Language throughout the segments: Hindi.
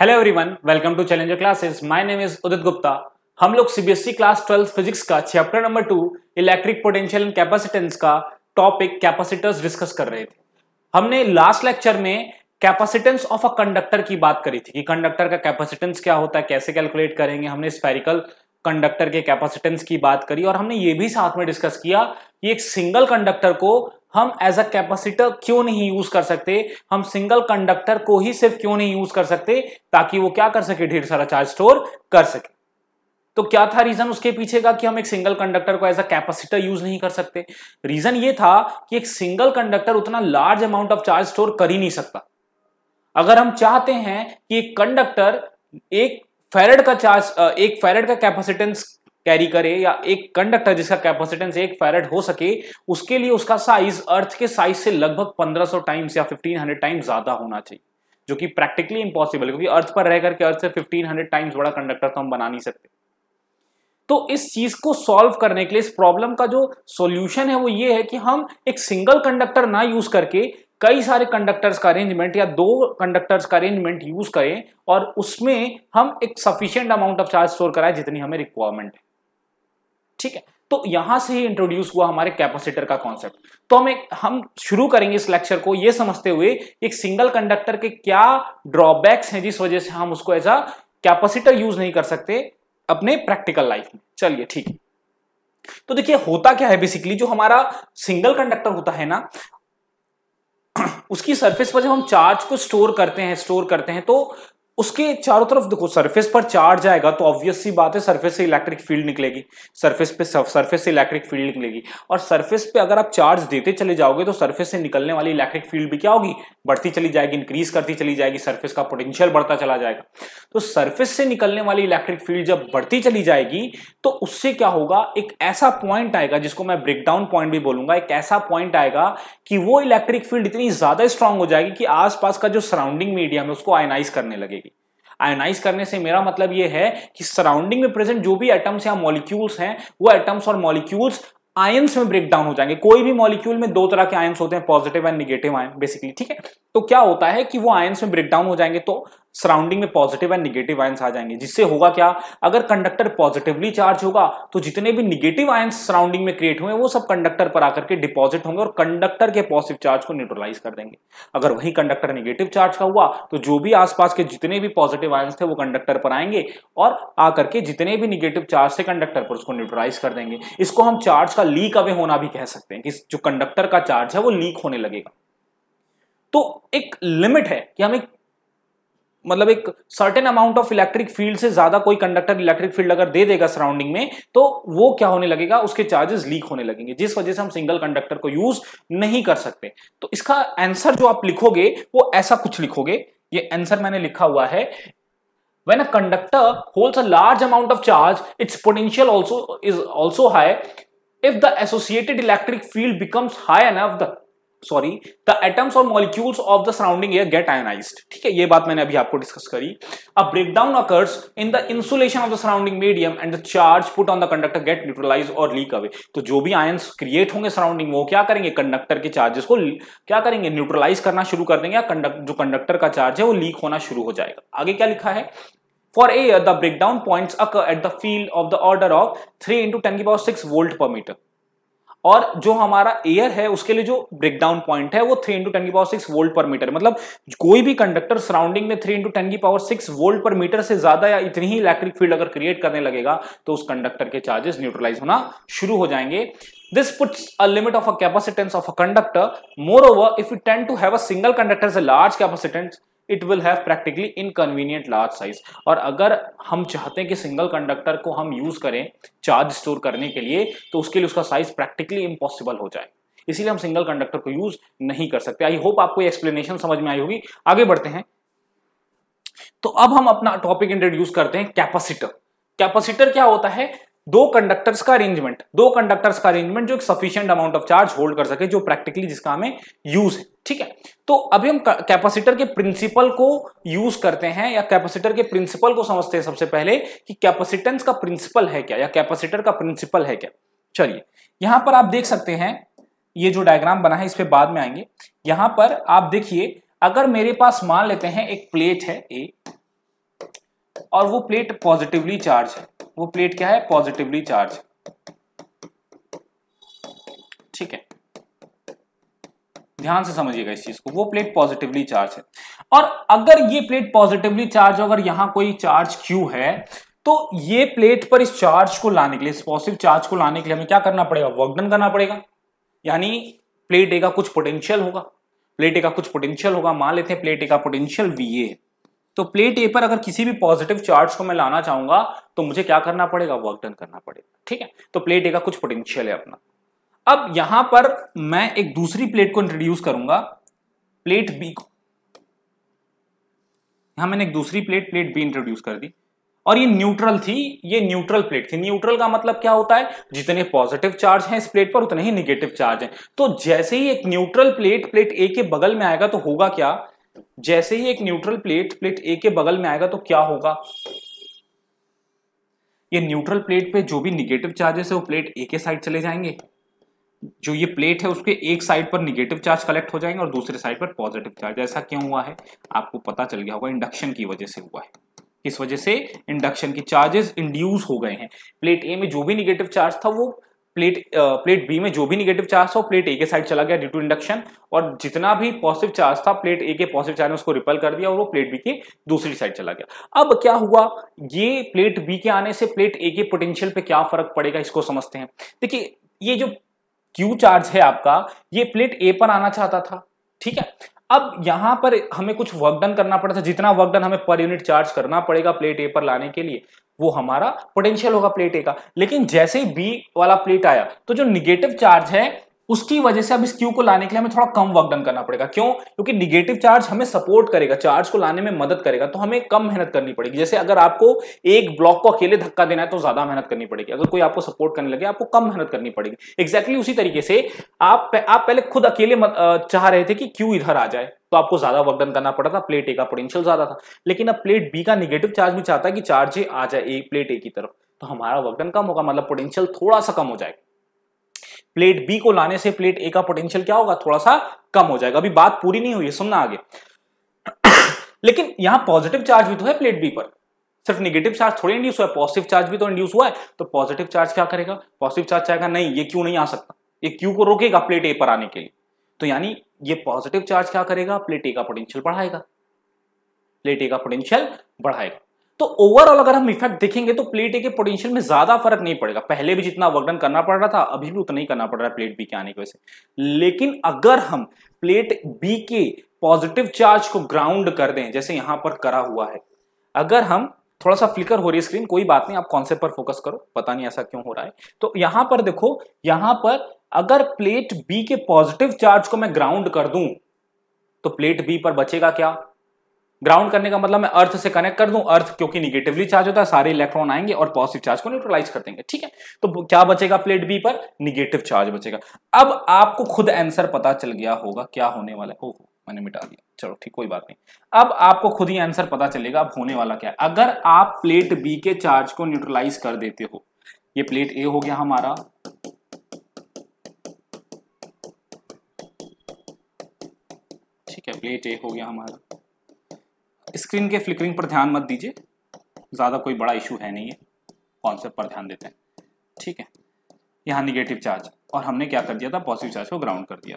Hello everyone welcome to challenger classes my name is Udit Gupta हम लोग सीबीएसई क्लास ट्वेल्थ फिजिक्स का chapter number two electric potential and capacitance का टॉपिक कैपेसिटर्स डिस्कस कर रहे थे हमने लास्ट लेक्चर में कैपेसिटेंस ऑफ अ कंडक्टर की बात करी थी कि कंडक्टर का कैपेसिटेंस क्या होता है कैसे कैलकुलेट करेंगे हमने स्पेरिकल कंडक्टर के कैपेसिटेंस की बात करी और हमने ये भी साथ में डिस्कस किया कि एक सिंगल कंडक्टर को हम एज अ कैपेसिटर क्यों नहीं यूज कर सकते हम सिंगल कंडक्टर को ही सिर्फ क्यों नहीं यूज कर सकते ताकि वो क्या कर सके ढेर सारा चार्ज स्टोर कर सके तो क्या था रीजन उसके पीछे का कि हम एक सिंगल कंडक्टर को एज अ कैपेसिटर यूज नहीं कर सकते रीजन ये था कि एक सिंगल कंडक्टर उतना large amount of charge store कर ही नहीं सकता अगर हम चाहते हैं कि एक कंडक्टर एक फेरेड का चार्ज एक फेरेड का कैपेसिटेंस कैरी करे या एक कंडक्टर जिसका कैपेसिटेंस एक फैरेट हो सके उसके लिए उसका साइज अर्थ के साइज से लगभग 1500 टाइम्स या 1500 टाइम्स ज्यादा होना चाहिए जो कि प्रैक्टिकली इम्पॉसिबल क्योंकि अर्थ पर रह करके अर्थ से 1500 टाइम्स बड़ा कंडक्टर तो हम बना नहीं सकते तो इस चीज को सॉल्व करने के लिए इस प्रॉब्लम का जो सोल्यूशन है वो ये है कि हम एक सिंगल कंडक्टर ना यूज करके कई सारे कंडक्टर्स का अरेंजमेंट या दो कंडक्टर्स का अरेंजमेंट यूज करें और उसमें हम एक sufficient amount of charge store कराएं जितनी हमें रिक्वायरमेंट है ठीक है तो यहां से ही इंट्रोड्यूस हुआ हमारे कैपेसिटर का कॉन्सेप्ट तो हमें हम शुरू करेंगे इस लेक्चर को यह समझते हुए एक सिंगल कंडक्टर के क्या ड्रॉबैक्स हैं जिस वजह से हम उसको एज अ कैपेसिटर यूज नहीं कर सकते अपने प्रैक्टिकल लाइफ में चलिए ठीक है तो देखिए होता क्या है बेसिकली जो हमारा सिंगल कंडक्टर होता है ना उसकी सरफेस पर जब हम चार्ज को स्टोर करते हैं स्टोर करते हैं तो उसके चारों तरफ देखो सरफेस पर चार्ज आएगा तो ऑब्वियस सी बात है सरफेस से इलेक्ट्रिक फील्ड निकलेगी सरफेस पे सरफेस से इलेक्ट्रिक फील्ड निकलेगी और सरफेस पे अगर आप चार्ज देते चले जाओगे तो सरफेस से निकलने वाली इलेक्ट्रिक फील्ड भी क्या होगी बढ़ती चली जाएगी इंक्रीज करती चली जाएगी सर्फेस का पोटेंशियल बढ़ता चला जाएगा तो सर्फेस से निकलने वाली इलेक्ट्रिक फील्ड जब बढ़ती चली जाएगी तो उससे क्या होगा एक ऐसा पॉइंट आएगा जिसको मैं ब्रेकडाउन पॉइंट भी बोलूंगा एक ऐसा पॉइंट आएगा कि वो इलेक्ट्रिक फील्ड इतनी ज्यादा स्ट्रांग हो जाएगी कि आसपास का जो सराउंडिंग मीडियम है उसको आयनाइज करने लगेगी आयोनाइज करने से मेरा मतलब ये है कि सराउंडिंग में प्रेजेंट जो भी एटम्स या मॉलिक्यूल्स हैं वो एटम्स और मॉलिक्यूल्स आयंस में ब्रेक डाउन हो जाएंगे कोई भी मॉलिक्यूल में दो तरह के आयंस होते हैं positive and negative ion basically ठीक है तो क्या होता है कि वो आयंस में ब्रेक डाउन हो जाएंगे तो सराउंडिंग में पॉजिटिव एंड निगेटिव आयंस आ जाएंगे जिससे होगा क्या अगर कंडक्टर पॉजिटिवली चार्ज होगा तो जितने भी निगेटिव आयंस सराउंडिंग में क्रिएट हुए वो सब कंडक्टर पर आकर के डिपॉजिट होंगे और कंडक्टर के पॉजिटिव चार्ज को न्यूट्रलाइज कर देंगे अगर वही कंडक्टर निगेटिव चार्ज का हुआ तो जो भी आसपास के जितने भी पॉजिटिव आयंस थे वो कंडक्टर पर आएंगे और आकर के जितने भी निगेटिव चार्ज थे कंडक्टर पर उसको न्यूट्रलाइज कर देंगे इसको हम चार्ज का लीक अवे होना भी कह सकते हैं कि जो कंडक्टर का चार्ज है वो लीक होने लगेगा तो एक लिमिट है कि हमें मतलब एक certain amount of electric field से ज्यादा कोई कंडक्टर इलेक्ट्रिक फील्ड अगर दे देगा सराउंडिंग में तो वो क्या होने लगेगा उसके चार्जेस लीक होने लगेंगे जिस वजह से हम सिंगल कंडक्टर को यूज नहीं कर सकते तो इसका आंसर जो आप लिखोगे वो ऐसा कुछ लिखोगे ये आंसर मैंने लिखा हुआ है when a conductor holds a large amount of charge its potential also is also high if the associated electric field becomes high enough the sorry the atoms और molecules of the surrounding air get ionise ठीक है ये बात मैंने अभी आपको डिस्कस करी a breakdown occurs in the insulation of the surrounding medium and the charge put on the conductor get neutralise और लीक अवे तो जो भी आयंस क्रिएट होंगे सराउंडिंग वो क्या करेंगे कंडक्टर के चार्जेस को क्या करेंगे न्यूट्रलाइज करना शुरू कर देंगे या कंडक्ट जो कंडक्टर का चार्ज है वो लीक होना शुरू हो जाएगा आगे क्या लिखा है For air, the breakdown points occur at the field of the order of 3 into 10 की power 6 volt per meter. और जो हमारा एयर है उसके लिए जो ब्रेकडाउन पॉइंट है वो थ्री इंटू टेन की power six volt per metre मतलब कोई भी कंडक्टर सराउंडिंग में थ्री इंटू टेन की power six volt per metre से ज्यादा या इतनी ही इलेक्ट्रिक फील्ड अगर क्रिएट करने लगेगा तो उस कंडक्टर के चार्जेस न्यूट्रलाइज होना शुरू हो जाएंगे this puts a limit of a capacitance of a conductor moreover if we tend to have a single conductor as a large capacitance it will have practically inconvenient large size और अगर हम चाहते हैं कि सिंगल कंडक्टर को हम यूज करें चार्ज स्टोर करने के लिए तो उसके लिए उसका साइज प्रैक्टिकली इम्पॉसिबल हो जाए इसीलिए हम सिंगल कंडक्टर को यूज नहीं कर सकते आई होप आपको एक्सप्लेनेशन समझ में आई होगी आगे बढ़ते हैं तो अब हम अपना टॉपिक इंट्रोड्यूस करते हैं कैपेसिटर कैपेसिटर क्या होता है दो कंडक्टर्स का अरेंजमेंट दो कंडक्टर्स का अरेंजमेंट जो एक sufficient amount of charge hold कर सके जो प्रैक्टिकली जिसका हमें यूज है ठीक है तो अभी हम कैपेसिटर के प्रिंसिपल को यूज करते हैं या कैपेसिटर के प्रिंसिपल को समझते हैं सबसे पहले कि कैपेसिटेंस का प्रिंसिपल है क्या या कैपेसिटर का प्रिंसिपल है क्या चलिए यहां पर आप देख सकते हैं ये जो डायग्राम बना है इस पर बाद में आएंगे यहां पर आप देखिए अगर मेरे पास मान लेते हैं एक प्लेट है ए और वो प्लेट पॉजिटिवली चार्ज है वो प्लेट क्या है पॉजिटिवली चार्ज ठीक है ध्यान से समझिएगा इस चीज को वो प्लेट पॉजिटिवली चार्ज है और अगर ये प्लेट पॉजिटिवली चार्ज अगर यहां कोई चार्ज क्यू है तो ये प्लेट पर इस चार्ज को लाने के लिए इस पॉजिटिव चार्ज को लाने के लिए हमें क्या करना पड़ेगा वर्कडन करना पड़ेगा यानी प्लेट ए का कुछ पोटेंशियल होगा प्लेट ए का कुछ पोटेंशियल होगा मान लेते हैं प्लेट ए का पोटेंशियल वी ए है तो प्लेट ए पर अगर किसी भी पॉजिटिव चार्ज को मैं लाना चाहूंगा तो मुझे क्या करना पड़ेगा वर्क डन करना पड़ेगा ठीक है तो प्लेट ए का कुछ पोटेंशियल है अपना अब यहां पर मैं एक दूसरी प्लेट को इंट्रोड्यूस करूंगा प्लेट बी को यहां मैंने एक दूसरी प्लेट प्लेट बी इंट्रोड्यूस कर दी और ये न्यूट्रल थी ये न्यूट्रल प्लेट थी न्यूट्रल का मतलब क्या होता है जितने पॉजिटिव चार्ज हैं इस प्लेट पर उतने ही निगेटिव चार्ज हैं तो जैसे ही एक न्यूट्रल प्लेट प्लेट ए के बगल में आएगा तो होगा क्या जैसे ही एक न्यूट्रल प्लेट प्लेट ए के बगल में आएगा तो क्या होगा ये न्यूट्रल प्लेट पे जो भी निगेटिव चार्जेस है वो प्लेट ए के साइड चले जाएंगे जो ये प्लेट है उसके एक साइड पर निगेटिव चार्ज कलेक्ट हो जाएंगे और दूसरे साइड पर पॉजिटिव चार्ज ऐसा क्यों हुआ है आपको पता चल गया होगा इंडक्शन की वजह से हुआ है किस वजह से इंडक्शन की चार्जेस इंड्यूस हो गए हैं प्लेट ए में जो भी निगेटिव चार्ज था वो प्लेट प्लेट बी में जो भी निगेटिव चार्ज था प्लेट ए के साइड चला गया ड्यू टू इंडक्शन और जितना भी पॉजिटिव चार्ज था प्लेट ए के पॉजिटिव चार्ज ने उसको रिपेल कर दिया और वो प्लेट बी के दूसरी साइड चला गया अब क्या हुआ ये प्लेट बी के आने से प्लेट ए के पोटेंशियल पे क्या फर्क पड़ेगा इसको समझते हैं देखिए ये जो क्यू चार्ज है आपका ये प्लेट ए पर आना चाहता था ठीक है अब यहां पर हमें कुछ वर्क डन करना पड़ता है जितना वर्क डन हमें पर यूनिट चार्ज करना पड़ेगा प्लेट ए पर लाने के लिए वो हमारा पोटेंशियल होगा प्लेट ए का लेकिन जैसे ही बी वाला प्लेट आया तो जो निगेटिव चार्ज है उसकी वजह से अब इस क्यू को लाने के लिए हमें थोड़ा कम वर्क डन करना पड़ेगा क्यों क्योंकि निगेटिव चार्ज हमें सपोर्ट करेगा चार्ज को लाने में मदद करेगा तो हमें कम मेहनत करनी पड़ेगी जैसे अगर आपको एक ब्लॉक को अकेले धक्का देना है तो ज्यादा मेहनत करनी पड़ेगी अगर कोई आपको सपोर्ट करने लगे आपको कम मेहनत करनी पड़ेगी एग्जैक्टली exactly उसी तरीके से आप आप पहले खुद अकेले चाह रहे थे कि क्यू इधर आ जाए तो आपको ज्यादा वर्क डन करना पड़ा था प्लेट ए का पोटेंशियल ज्यादा था लेकिन अब प्लेट बी का निगेटिव चार्ज भी चाहता है कि चार्ज आ जाए प्लेट ए की तरफ तो हमारा वर्क डन कम होगा मतलब पोटेंशियल थोड़ा सा कम हो जाएगा प्लेट बी को लाने से प्लेट ए का पोटेंशियल क्या होगा थोड़ा सा कम हो जाएगा अभी बात पूरी नहीं हुई है सुनना आगे लेकिन यहां पॉजिटिव चार्ज भी तो है प्लेट बी पर सिर्फ निगेटिव चार्ज थोड़ी इंड्यूस हुआ है पॉजिटिव चार्ज भी तो इंड्यूस हुआ है तो पॉजिटिव चार्ज क्या करेगा पॉजिटिव चार्ज चाहेगा नहीं ये क्यों नहीं आ सकता ये क्यू को रोकेगा प्लेट ए पर आने के लिए तो यानी ये पॉजिटिव चार्ज क्या करेगा प्लेट ए का पोटेंशियल बढ़ाएगा प्लेट ए का पोटेंशियल बढ़ाएगा तो ओवरऑल अगर हम इफेक्ट देखेंगे तो प्लेट ए के पोटेंशियल में ज्यादा फर्क नहीं पड़ेगा पहले भी जितना वर्कडन करना पड़ रहा था अभी भी उतना ही करना पड़ रहा है प्लेट बी के आने की वजह से लेकिन अगर हम प्लेट बी के पॉजिटिव चार्ज को ग्राउंड कर दें जैसे यहां पर करा हुआ है अगर हम थोड़ा सा फ्लिकर हो रही है स्क्रीन कोई बात नहीं आप कॉन्सेप्ट पर फोकस करो पता नहीं ऐसा क्यों हो रहा है तो यहां पर देखो यहां पर अगर प्लेट बी के पॉजिटिव चार्ज को मैं ग्राउंड कर दूं तो प्लेट बी पर बचेगा क्या ग्राउंड करने का मतलब मैं अर्थ से कनेक्ट कर दूं अर्थ क्योंकि निगेटिवली चार्ज होता है सारे इलेक्ट्रॉन आएंगे और पॉजिटिव चार्ज को न्यूट्रलाइज कर देंगे ठीक है तो क्या बचेगा प्लेट बी पर निगेटिव चार्ज बचेगा अब आपको खुद आंसर पता चल गया होगा क्या होने वाला है हो मैंने मिटा दिया चलो ठीक कोई बात नहीं अब आपको खुद ही आंसर पता चलेगा अब होने वाला क्या है अगर आप प्लेट बी के चार्ज को न्यूट्रलाइज कर देते हो ये प्लेट ए हो गया हमारा ठीक है प्लेट ए हो गया हमारा स्क्रीन के फ्लिकरिंग पर ध्यान मत दीजिए ज़्यादा कोई बड़ा इशू है नहीं है कॉन्सेप्ट पर ध्यान देते हैं ठीक है यहाँ निगेटिव चार्ज और हमने क्या कर दिया था पॉजिटिव चार्ज को ग्राउंड कर दिया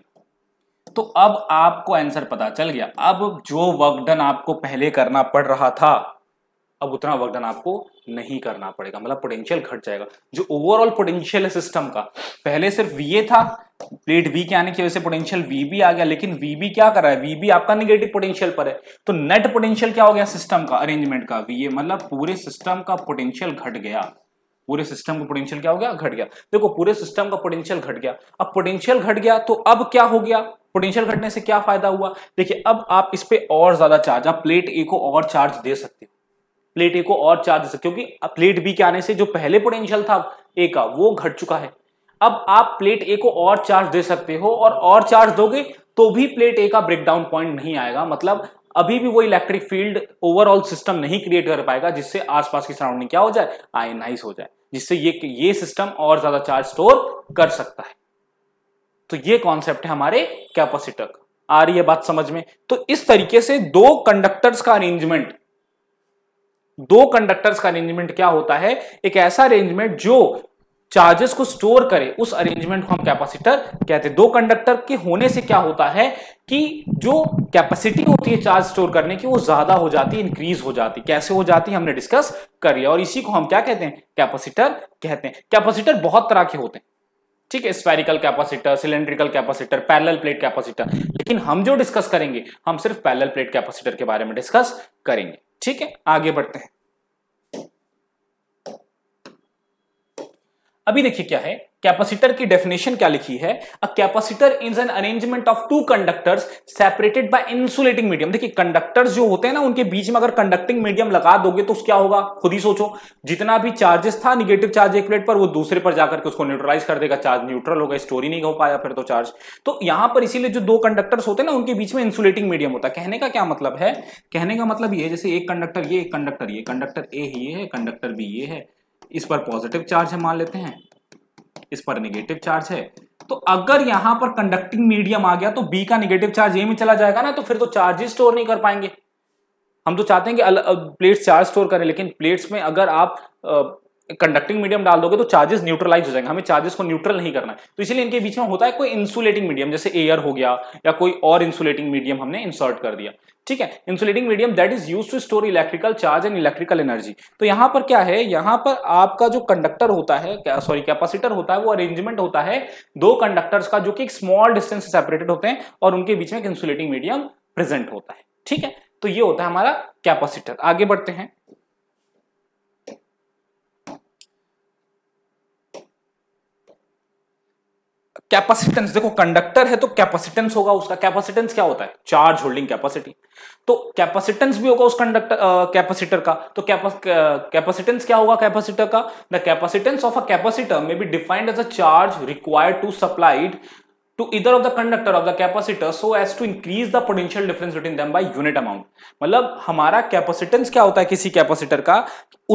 तो अब आपको आंसर पता चल गया अब जो वर्क डन आपको पहले करना पड़ रहा था अब उतना वर्कडन आपको नहीं करना पड़ेगा मतलब पोटेंशियल घट जाएगा जो ओवरऑल पोटेंशियल है सिस्टम का पहले सिर्फ ए था प्लेट बी के आने की वजह से पोटेंशियल वीबी आ गया लेकिन वीबी क्या कर रहा है वीबी आपका निगेटिव पोटेंशियल पर है तो नेट पोटेंशियल क्या हो गया सिस्टम का अरेंजमेंट का वीए मतलब पूरे सिस्टम का पोटेंशियल घट गया पूरे सिस्टम का पोटेंशियल क्या हो गया घट गया देखो पूरे सिस्टम का पोटेंशियल घट गया अब पोटेंशियल घट गया तो अब क्या हो गया पोटेंशियल घटने से क्या फायदा हुआ देखिए अब आप इस पर और ज्यादा चार्ज आप प्लेट ए को और चार्ज दे सकते हो प्लेट ए को और चार्ज दे सकते क्योंकि प्लेट बी के आने से जो पहले पोटेंशियल था ए का वो घट चुका है अब आप प्लेट ए को और चार्ज दे सकते हो और और चार्ज दोगे तो भी प्लेट ए का ब्रेकडाउन पॉइंट नहीं आएगा मतलब अभी भी वो इलेक्ट्रिक फील्ड ओवरऑल सिस्टम नहीं क्रिएट कर पाएगा जिससे आसपास की सराउंडिंग क्या हो जाए आयनाइज हो जाए जिससे ये ये सिस्टम और ज्यादा चार्ज स्टोर कर सकता है तो ये कॉन्सेप्ट है हमारे कैपेसिटर का आ रही है बात समझ में तो इस तरीके से दो कंडक्टर्स का अरेंजमेंट दो कंडक्टर्स का अरेंजमेंट क्या होता है एक ऐसा अरेंजमेंट जो चार्जेस को स्टोर करे उस अरेंजमेंट को हम कैपेसिटर कहते हैं दो कंडक्टर के होने से क्या होता है कि जो कैपेसिटी होती है चार्ज स्टोर करने की वो ज्यादा हो जाती है इंक्रीज हो जाती कैसे हो जाती है हमने डिस्कस करी और इसी को हम क्या कहते हैं कैपेसिटर कहते हैं कैपेसिटर बहुत तरह के होते हैं ठीक है spherical capacitor cylindrical capacitor parallel plate capacitor लेकिन हम जो डिस्कस करेंगे हम सिर्फ पैरेलल प्लेट कैपेसिटर के बारे में डिस्कस करेंगे ठीक है आगे बढ़ते हैं अभी देखिए क्या है कैपेसिटर की डेफिनेशन क्या लिखी है a capacitor is an arrangement of two conductors separated by insulating medium देखिए कंडक्टर्स जो होते हैं ना उनके बीच में अगर कंडक्टिंग मीडियम लगा दोगे तो क्या होगा खुद ही सोचो जितना भी चार्जेस था निगेटिव चार्ज एक प्लेट पर वो दूसरे पर जाकर के उसको न्यूट्रलाइज कर देगा चार्ज न्यूट्रल होगा स्टोरी नहीं हो पाया फिर तो चार्ज तो यहां पर इसीलिए जो दो कंडक्टर्स होते हैं ना उनके बीच में इंसुलेटिंग मीडियम होता है कहने का क्या मतलब है कहने का मतलब ये जैसे एक कंडक्टर ये एक कंडक्टर ये कंडक्टर ए ये है कंडक्टर बी ये है इस पर पॉजिटिव चार्ज हम मान लेते हैं इस पर निगेटिव चार्ज है तो अगर यहां पर कंडक्टिंग मीडियम आ गया तो बी का निगेटिव चार्ज ए में चला जाएगा ना तो फिर तो चार्ज ही स्टोर नहीं कर पाएंगे हम तो चाहते हैं कि प्लेट्स चार्ज स्टोर करें लेकिन प्लेट्स में अगर आप कंडक्टिंग मीडियम डाल दोगे तो चार्जेस न्यूट्रलाइज हो जाएंगे हमें चार्जेस को न्यूट्रल नहीं करना है तो इसलिए इनके बीच में होता है कोई इंसुलेटिंग मीडियम जैसे एयर हो गया या कोई और इंसुलेटिंग मीडियम हमने इंसर्ट कर दिया ठीक है insulating medium that is use to store electrical charge and electrical energy तो यहां पर क्या है यहां पर आपका जो कंडक्टर होता है सॉरी कैपेसिटर होता है वो अरेंजमेंट होता है दो कंडक्टर्स का जो कि एक स्मॉल डिस्टेंस से सेपरेटेड होते हैं और उनके बीच में एक इंसुलेटिंग मीडियम प्रेजेंट होता है ठीक है तो ये होता है हमारा कैपेसिटर आगे बढ़ते हैं कैपेसिटेंस देखो कंडक्टर है तो कैपेसिटेंस होगा उसका कैपेसिटेंस क्या होता है चार्ज होल्डिंग कैपेसिटी तो कैपेसिटेंस भी होगा उस कंडक्टर कैपेसिटर का तो कैपेसिटेंस क्या होगा कैपेसिटर का the capacitance of a capacitor may be defined as a charge required to supplied to either of the conductor of the capacitor so as to increase the potential difference between them by unit amount मतलब हमारा कैपेसिटेंस क्या होता है किसी कैपेसिटर का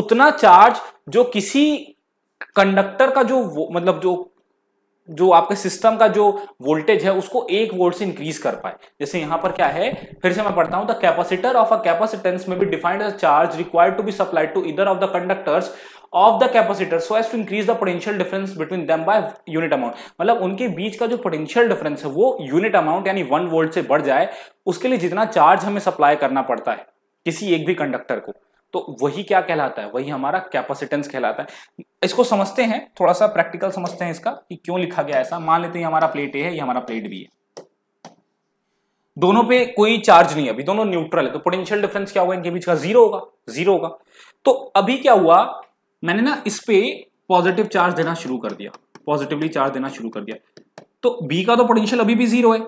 उतना चार्ज जो किसी कंडक्टर का जो मतलब जो जो आपके सिस्टम का जो वोल्टेज है उसको एक वोल्ट से इंक्रीज कर पाए जैसे यहां पर क्या है फिर से मैं पढ़ता हूं the capacitor of a capacitance may be defined charge required to be supplied to either of the conductors of the capacitor so as to increase the potential difference between them by unit amount मतलब उनके बीच का जो पोटेंशियल डिफरेंस है वो यूनिट अमाउंट यानी वन वोल्ट से बढ़ जाए उसके लिए जितना चार्ज हमें सप्लाई करना पड़ता है किसी एक भी कंडक्टर को तो वही क्या कहलाता है वही हमारा कैपेसिटेंस कहलाता है इसको समझते हैं थोड़ा सा प्रैक्टिकल समझते हैं इसका कि क्यों लिखा गया ऐसा मान लेते हैं हमारा प्लेट ए है ये हमारा प्लेट बी है दोनों पे कोई चार्ज नहीं है अभी दोनों न्यूट्रल है तो पोटेंशियल डिफरेंस क्या होगा इनके बीच का जीरो होगा जीरो होगा तो अभी क्या हुआ मैंने ना इस पे पॉजिटिव चार्ज देना शुरू कर दिया पॉजिटिवली चार्ज देना शुरू कर दिया तो बी का तो पोटेंशियल अभी भी जीरो है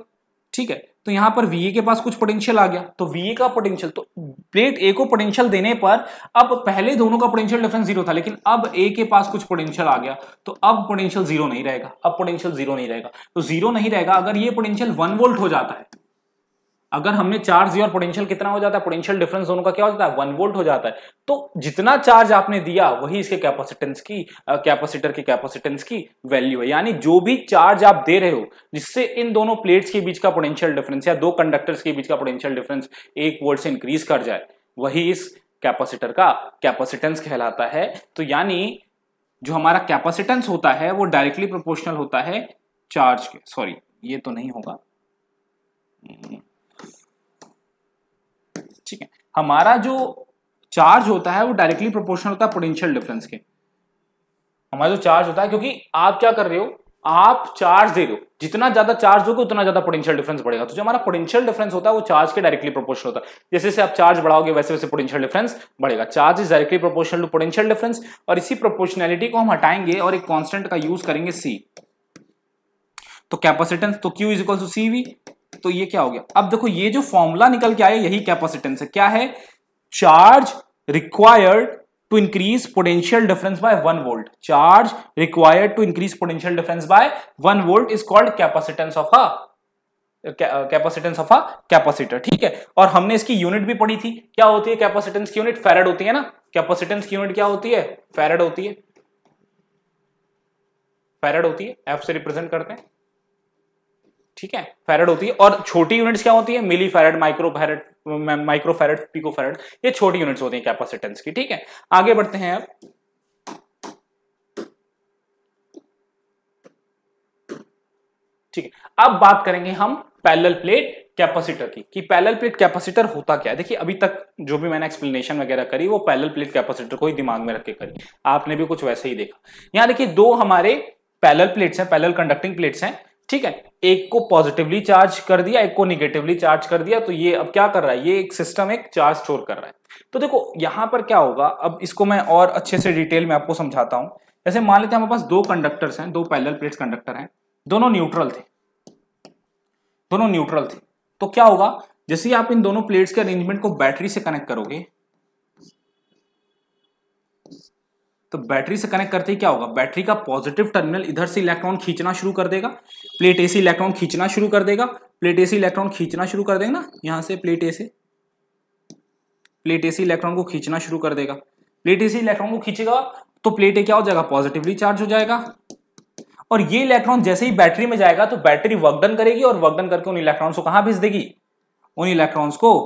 ठीक है तो यहां पर वीए के पास कुछ पोटेंशियल आ गया तो वीए का पोटेंशियल तो प्लेट ए को पोटेंशियल देने पर अब पहले दोनों का पोटेंशियल डिफरेंस जीरो था लेकिन अब ए के पास कुछ पोटेंशियल आ गया तो अब पोटेंशियल जीरो नहीं रहेगा अब पोटेंशियल जीरो नहीं रहेगा तो जीरो नहीं रहेगा अगर ये पोटेंशियल वन वोल्ट हो जाता है अगर हमने चार्ज दिया और पोटेंशियल कितना हो जाता है पोटेंशियल डिफरेंस दोनों का क्या हो जाता है वन वोल्ट हो जाता है तो जितना चार्ज आपने दिया वही इसके कैपेसिटेंस की कैपेसिटर के कैपेसिटेंस की वैल्यू है यानी जो भी चार्ज आप दे रहे हो जिससे इन दोनों प्लेट्स के बीच का पोटेंशियल डिफरेंस या दो कंडक्टर्स के बीच का पोटेंशियल डिफरेंस एक वोल्ट से इंक्रीज कर जाए वही इस कैपेसिटर का कैपेसिटेंस कहलाता है तो यानी जो हमारा कैपेसिटेंस होता है वो डायरेक्टली प्रोपोर्शनल होता है चार्ज के सॉरी ये तो नहीं होगा हम्म। हमारा जो चार्ज होता है वो डायरेक्टली प्रोपोर्शनल होता है पोटेंशियल डिफरेंस के हमारा जो चार्ज होता है क्योंकि आप क्या कर रहे हो आप चार्ज दे दो जितना ज्यादा चार्ज दोगे उतना ज्यादा पोटेंशियल डिफरेंस बढ़ेगा तो जो हमारा पोटेंशियल डिफरेंस होता है वो चार्ज के डायरेक्टली प्रोपोर्शनल होता है जैसे जैसे आप चार्ज बढ़ाओगे वैसे वैसे पोटेंशियल डिफरेंस बढ़ेगा charge is directly proportional to potential difference और इसी प्रोपोर्शनैलिटी को हम हटाएंगे और एक कॉन्स्टेंट का यूज करेंगे सी तो कैपेसिटेंस तो Q is equal to C V तो ये क्या हो गया अब देखो ये जो फॉर्मूला निकल के आया यही कैपेसिटेंस है क्या है charge required to increase potential difference by one volt charge required to increase potential difference by one volt is called capacitance of a capacitance of a capacitor ठीक है और हमने इसकी यूनिट भी पढ़ी थी क्या होती है कैपेसिटेंस की यूनिट फेरेड होती है ना कैपेसिटेंस की यूनिट क्या होती है फेरेड होती है फेरेड होती है एफ से रिप्रेजेंट करते हैं ठीक है फैरड होती है और छोटी यूनिट्स क्या होती है milli farad micro farad micro farad pico farad ये छोटी यूनिट्स होती है कैपेसिटेंस की ठीक है आगे बढ़ते हैं अब ठीक है अब बात करेंगे हम पैरेलल प्लेट कैपेसिटर की कि पैरेलल प्लेट कैपेसिटर होता क्या है देखिए अभी तक जो भी मैंने एक्सप्लेनेशन वगैरह करी वो पैरेलल प्लेट कैपेसिटर को ही दिमाग में रख के करी आपने भी कुछ वैसे ही देखा यहां देखिए दो हमारे पैरेलल प्लेट्स हैं पैरेलल कंडक्टिंग प्लेट्स हैं ठीक है एक को पॉजिटिवली चार्ज कर दिया एक को निगेटिवली चार्ज कर दिया तो ये अब क्या कर रहा है ये एक सिस्टम एक चार्ज स्टोर कर रहा है तो देखो यहां पर क्या होगा अब इसको मैं और अच्छे से डिटेल में आपको समझाता हूं जैसे मान लेते हैं हमारे पास दो कंडक्टर्स हैं दो पैरेलल प्लेट्स कंडक्टर हैं दोनों न्यूट्रल थे दोनों न्यूट्रल थे तो क्या होगा जैसे आप इन दोनों प्लेट्स के अरेंजमेंट को बैटरी से कनेक्ट करोगे तो बैटरी से कनेक्ट करते ही क्या होगा बैटरी का पॉजिटिव टर्मिनल इधर से इलेक्ट्रॉन खींचना शुरू कर देगा प्लेट ए से इलेक्ट्रॉन खींचना शुरू कर देगा प्लेट ए से इलेक्ट्रॉन खींचना शुरू कर देगा ना यहाँ से प्लेट ए से प्लेट ए से इलेक्ट्रॉन को खींचना शुरू कर देगा प्लेट ए से इलेक्ट्रॉन को खींचेगा तो प्लेट ए क्या हो जाएगा पॉजिटिवली चार्ज हो जाएगा और ये इलेक्ट्रॉन जैसे ही बैटरी में जाएगा तो बैटरी वर्कडन करेगी और वर्कडन करके उन इलेक्ट्रॉन्स को कहां भेज देगी उन इलेक्ट्रॉन्स को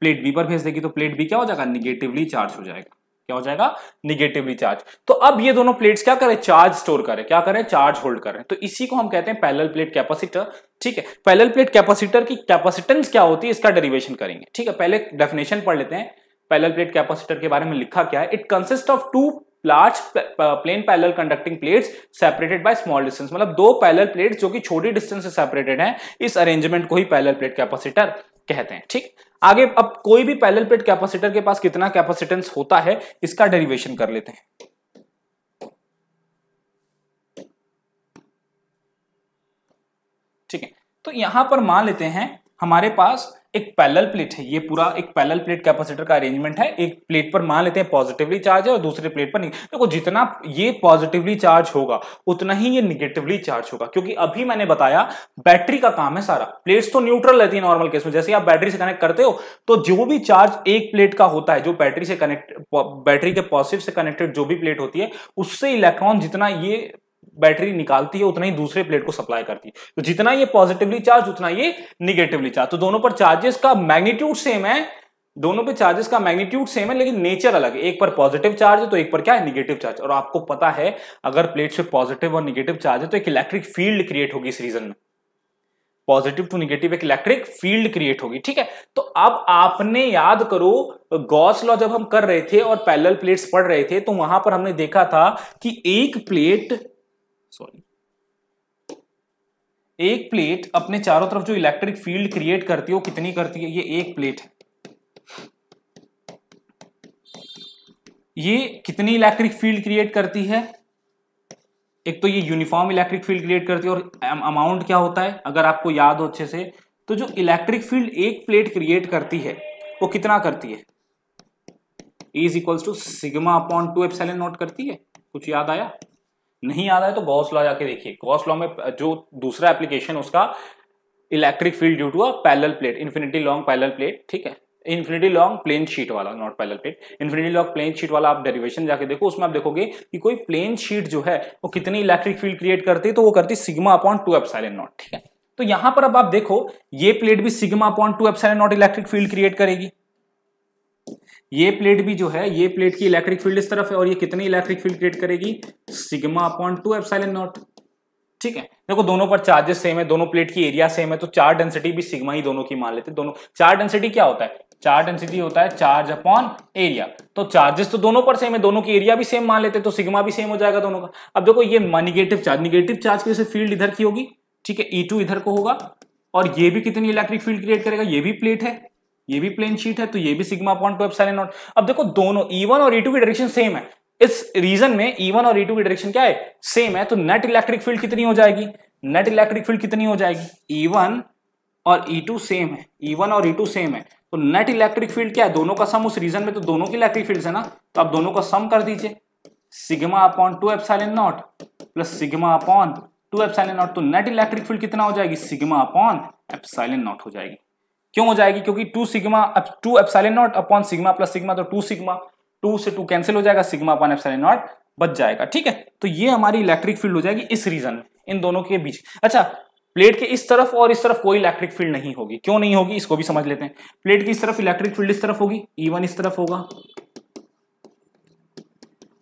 प्लेट बी पर भेज देगी तो प्लेट बी क्या हो जाएगा निगेटिवली चार्ज हो जाएगा क्या हो जाएगा निगेटिवली चार्ज तो अब ये दोनों प्लेट्स क्या करें चार्ज स्टोर करें क्या करें चार्ज होल्ड करें तो इसी को हम कहते हैं पैरेलल प्लेट कैपेसिटर ठीक है पैरेलल प्लेट कैपेसिटर की कैपेसिटेंस क्या होती है इसका डेरिवेशन करेंगे ठीक है पहले डेफिनेशन पढ़ लेते हैं पैरेलल प्लेट कैपेसिटर के बारे में लिखा क्या है it consist of two large plane parallel conducting plates separated by small distance मतलब दो पैरेलल प्लेट्स जो कि छोटी डिस्टेंस से सेपरेटेड हैं इस अरेंजमेंट को ही पैरेलल प्लेट कैपेसिटर कहते हैं ठीक आगे अब कोई भी पैरेलल प्लेट कैपेसिटर के पास कितना कैपेसिटेंस होता है इसका डेरिवेशन कर लेते हैं ठीक है तो यहां पर मान लेते हैं हमारे पास एक पैरेलल प्लेट है ये पूरा एक पैरेलल प्लेट कैपेसिटर का अरेंजमेंट है एक प्लेट पर मान लेते हैं पॉजिटिवली चार्ज है और दूसरे प्लेट पर नहीं देखो तो जितना ये पॉजिटिवली चार्ज होगा उतना ही ये निगेटिवली चार्ज होगा क्योंकि अभी मैंने बताया बैटरी का काम है सारा प्लेट्स तो न्यूट्रल रहती है नॉर्मल केस में जैसे आप बैटरी से कनेक्ट करते हो तो जो भी चार्ज एक प्लेट का होता है जो बैटरी से कनेक्ट बैटरी के पॉजिटिव से कनेक्टेड जो भी प्लेट होती है उससे इलेक्ट्रॉन जितना ये बैटरी निकालती है उतना ही दूसरे प्लेट को सप्लाई करती है तो जितना ये पॉजिटिवली चार्ज उतना ये निगेटिवली चार्ज तो दोनों पर चार्जेस का मैग्नीट्यूड सेम है दोनों पे चार्जेस का मैग्नीट्यूड सेम है लेकिन नेचर अलग है एक पर पॉजिटिव चार्ज है तो एक पर क्या है निगेटिव चार्ज और आपको पता है अगर प्लेट से पॉजिटिव और निगेटिव चार्ज है तो एक इलेक्ट्रिक फील्ड क्रिएट होगी इस रीजन में पॉजिटिव टू निगेटिव एक इलेक्ट्रिक फील्ड क्रिएट होगी ठीक है तो अब आपने याद करो गॉस लॉ जब हम कर रहे थे और पैरेलल प्लेट्स पढ़ रहे थे तो वहां पर हमने देखा था कि एक प्लेट सॉरी एक प्लेट अपने चारों तरफ जो इलेक्ट्रिक फील्ड क्रिएट करती है वो कितनी करती है ये एक प्लेट है ये कितनी इलेक्ट्रिक फील्ड क्रिएट करती है एक तो ये यूनिफॉर्म इलेक्ट्रिक फील्ड क्रिएट करती है और अमाउंट क्या होता है अगर आपको याद हो अच्छे से तो जो इलेक्ट्रिक फील्ड एक प्लेट क्रिएट करती है वो कितना करती है is equals to sigma upon two F naught करती है कुछ याद आया नहीं आ रहा है तो गॉस लॉ जाके देखिए गॉस लॉ में जो दूसरा एप्लीकेशन उसका electric field due to a parallel plate infinity long parallel plate ठीक है इन्फिनिटी लॉन्ग प्लेन शीट वाला not parallel plate infinity long plane sheet वाला आप डेरिवेशन जाके देखो उसमें आप देखोगे कि कोई प्लेन शीट जो है वो कितनी इलेक्ट्रिक फील्ड क्रिएट करती है तो वो करती sigma upon two epsilon naught ठीक है तो यहां पर अब आप देखो ये प्लेट भी sigma upon two epsilon naught electric field create करेगी ये प्लेट भी जो है ये प्लेट की इलेक्ट्रिक फील्ड इस तरफ है और ये कितनी इलेक्ट्रिक फील्ड क्रिएट करेगी sigma upon two epsilon naught ठीक है देखो दोनों पर चार्जेस सेम है दोनों प्लेट की एरिया सेम है तो चार डेंसिटी भी सिग्मा ही दोनों की मान लेते हैं दोनों चार डेंसिटी क्या होता है चार डेंसिटी होता है चार्ज अपॉन एरिया तो चार्जेस तो दोनों पर सेम है दोनों की एरिया भी सेम मान लेते तो सिग्मा भी सेम हो जाएगा दोनों का अब देखो ये निगेटिव चार्ज निगेटिव चार्ज की वजह से फील्ड इधर की होगी ठीक है ई e इधर को होगा और ये भी कितनी इलेक्ट्रिक फील्ड क्रिएट करेगा ये भी प्लेट है ये भी प्लेन शीट है तो ये भी sigma upon two epsilon naught अब देखो दोनों E1 और E2 की डायरेक्शन सेम है इस रीजन में E1 और E2 की डायरेक्शन क्या है सेम है तो नेट इलेक्ट्रिक फील्ड कितनी हो जाएगी नेट इलेक्ट्रिक फील्ड कितनी हो जाएगी E1 और E2 सेम है E1 और E2 सेम है तो नेट इलेक्ट्रिक फील्ड क्या है दोनों का सम उस रीजन में तो दोनों की इलेक्ट्रिक फील्ड है ना तो आप दोनों का सम कर दीजिए sigma upon two epsilon naught plus sigma upon two epsilon naught तो नेट इलेक्ट्रिक फील्ड कितना हो जाएगी सिग्मा अपॉन एप्साइलन नॉट हो जाएगी क्यों हो जाएगी क्योंकि two sigma two epsilon naught upon sigma plus sigma तो टू सिग्मा टू से टू कैंसिल हो जाएगा सिग्मा अपॉन एफसाइलिन नॉट बच जाएगा ठीक है तो ये हमारी इलेक्ट्रिक फील्ड हो जाएगी इस रीजन में इन दोनों के बीच अच्छा प्लेट के इस तरफ और इस तरफ कोई इलेक्ट्रिक फील्ड नहीं होगी क्यों नहीं होगी इसको भी समझ लेते हैं प्लेट की इस तरफ इलेक्ट्रिक फील्ड इस तरफ होगी ई e इस तरफ होगा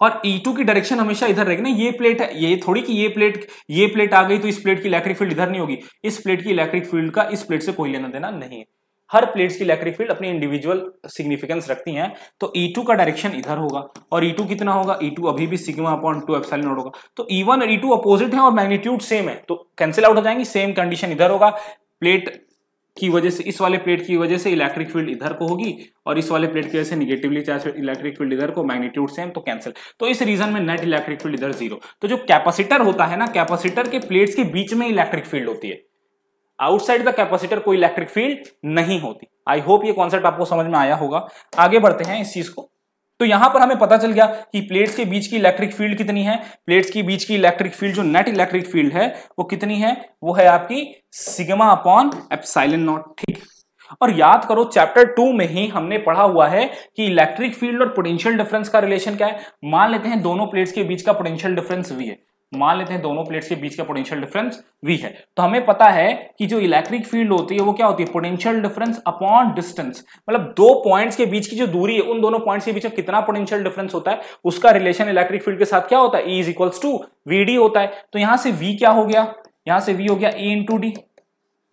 और E2 की डायरेक्शन हमेशा इधर रहेगी ना ये प्लेट है ये थोड़ी कि ये प्लेट ये प्लेट आ गई तो इस प्लेट की इलेक्ट्रिक फील्ड इधर नहीं होगी इस प्लेट की इलेक्ट्रिक फील्ड का इस प्लेट से कोई लेना देना नहीं है हर प्लेट्स की इलेक्ट्रिक फील्ड अपनी इंडिविजुअल सिग्निफिकेंस रखती हैं तो E2 का डायरेक्शन इधर होगा और E2 कितना होगा E2 अभी भी sigma upon two F naught होगा तो E1 और E2 अपोजिट हैं और मैग्नीट्यूड सेम है तो कैंसिल आउट हो जाएंगी सेम कंडीशन इधर होगा प्लेट की वजह से इस वाले प्लेट की वजह से इलेक्ट्रिक फील्ड इधर को होगी और इस वाले प्लेट की वजह से निगेटिवली चार्ज इलेक्ट्रिक फील्ड इधर को मैग्नीट्यूड सेम तो कैंसिल तो इस रीजन में नेट इलेक्ट्रिक फील्ड इधर जीरो तो जो कैपेसिटर होता है ना कैपेसिटर के प्लेट्स के बीच में इलेक्ट्रिक फील्ड होती है आउटसाइड द कैपेसिटर कोई इलेक्ट्रिक फील्ड नहीं होती आई होप ये कॉन्सेप्ट आपको समझ में आया होगा आगे बढ़ते हैं इस चीज को तो यहां पर हमें पता चल गया कि प्लेट्स के बीच की इलेक्ट्रिक फील्ड कितनी है प्लेट्स के बीच की इलेक्ट्रिक फील्ड जो नेट इलेक्ट्रिक फील्ड है वो कितनी है वो है आपकी सिग्मा अपॉन एप्साइलन नॉट ठीक और याद करो चैप्टर टू में ही हमने पढ़ा हुआ है कि इलेक्ट्रिक फील्ड और पोटेंशियल डिफरेंस का रिलेशन क्या है मान लेते हैं दोनों प्लेट्स के बीच का पोटेंशियल डिफरेंस वी है मान लेते हैं दोनों प्लेट्स के बीच का पोटेंशियल डिफरेंस वी है तो हमें पता है कि जो इलेक्ट्रिक फील्ड होती है वो क्या होती है पोटेंशियल डिफरेंस अपॉन डिस्टेंस मतलब दो पॉइंट्स के बीच की जो दूरी है उन दोनों पॉइंट्स के बीच में कितना पोटेंशियल डिफरेंस होता है उसका रिलेशन इलेक्ट्रिक फील्ड के साथ क्या होता है E is equals to V D होता है तो यहां से वी क्या हो गया यहां से वी हो गया ए इंटू डी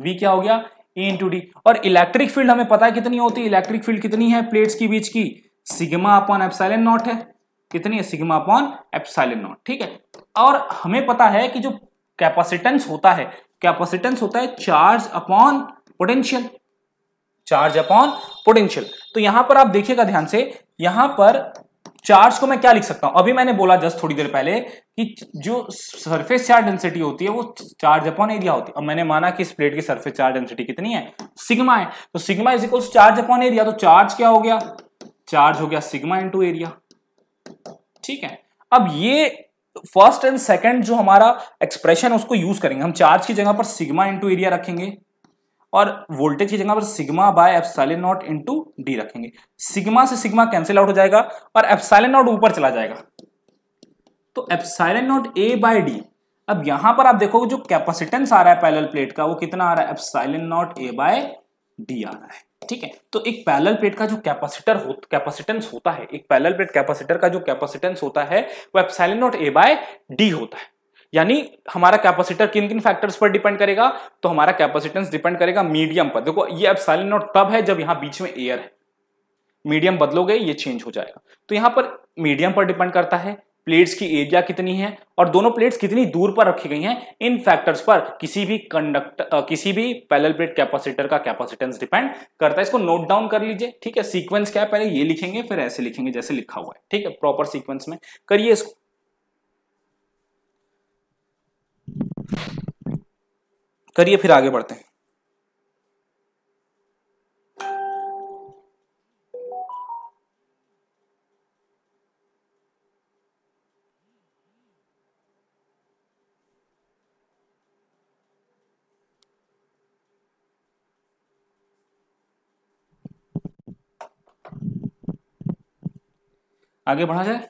v क्या हो गया ए इंटू डी और इलेक्ट्रिक फील्ड हमें पता है कितनी होती है इलेक्ट्रिक फील्ड कितनी है प्लेट्स के बीच की सिग्मा अपॉन एप्साइलन नॉट है कितनी है सिग्मा अपॉन एप्साइलन नॉट ठीक है और हमें पता है कि जो कैपेसिटेंस होता है कैपेसिटेंस होता है charge upon potential charge upon potential तो यहां पर आप देखिएगा ध्यान से यहां पर चार्ज को मैं क्या लिख सकता हूं अभी मैंने बोला जस्ट थोड़ी देर पहले कि जो सरफेस चार्ज डेंसिटी होती है वो चार्ज अपॉन एरिया होती है अब मैंने माना कि इस प्लेट की सरफेस चार्ज डेंसिटी कितनी है सिग्मा है तो sigma is equal charge upon area तो चार्ज क्या हो गया चार्ज हो गया सिग्मा इंटू एरिया ठीक है अब ये फर्स्ट एंड सेकंड जो हमारा एक्सप्रेशन है उसको यूज करेंगे हम चार्ज की जगह पर सिग्मा इंटू एरिया रखेंगे और वोल्टेज की जगह पर sigma by epsilon naught into D रखेंगे सिग्मा से सिग्मा कैंसिल आउट हो जाएगा और एफसाइलिन नॉट ऊपर चला जाएगा तो epsilon naught A by D अब यहां पर आप देखोगे जो कैपेसिटेंस आ रहा है पैरेलल प्लेट का वो कितना आ रहा है epsilon naught A by D आ रहा है ठीक है तो एक पैरेलल प्लेट का जो कैपेसिटर हो कैपेसिटेंस होता है एक पैरेलल प्लेट कैपेसिटर का जो कैपेसिटेंस होता है वो epsilon naught A by D होता है यानी हमारा कैपेसिटर किन किन फैक्टर्स पर डिपेंड करेगा तो हमारा कैपेसिटेंस डिपेंड करेगा मीडियम पर देखो ये एप्साइलन नोट तब है जब यहां बीच में एयर है मीडियम बदलोगे ये चेंज हो जाएगा तो यहां पर मीडियम पर डिपेंड करता है प्लेट्स की एरिया कितनी है और दोनों प्लेट्स कितनी दूर पर रखी गई हैं इन फैक्टर्स पर किसी भी कंडक्टर किसी भी पैरेलल प्लेट कैपेसिटर का कैपेसिटेंस डिपेंड करता है इसको नोट डाउन कर लीजिए ठीक है सीक्वेंस क्या है पहले ये लिखेंगे फिर ऐसे लिखेंगे जैसे लिखा हुआ है ठीक है प्रॉपर सीक्वेंस में करिए इसको करिए फिर आगे बढ़ते हैं आगे बढ़ा जाए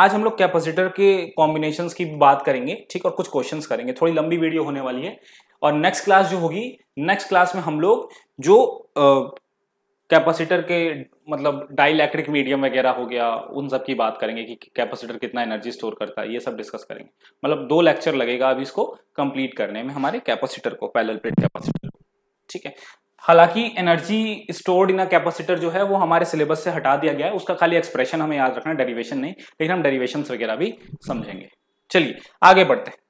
आज हम लोग कैपेसिटर के कॉम्बिनेशन की बात करेंगे ठीक और कुछ क्वेश्चन करेंगे थोड़ी लंबी वीडियो होने वाली है और नेक्स्ट क्लास जो होगी नेक्स्ट क्लास में हम लोग जो कैपेसिटर के मतलब डाइलेक्ट्रिक मीडियम वगैरह हो गया उन सब की बात करेंगे कि कैपेसिटर कितना एनर्जी स्टोर करता है ये सब डिस्कस करेंगे मतलब दो लेक्चर लगेगा अभी इसको कंप्लीट करने में हमारे कैपेसिटर को पैलल प्लेट कैपेसिटर ठीक है हालांकि energy stored in a capacitor जो है वो हमारे सिलेबस से हटा दिया गया है उसका खाली एक्सप्रेशन हमें याद रखना है डेरिवेशन नहीं लेकिन हम डेरिवेशन वगैरह भी समझेंगे चलिए आगे बढ़ते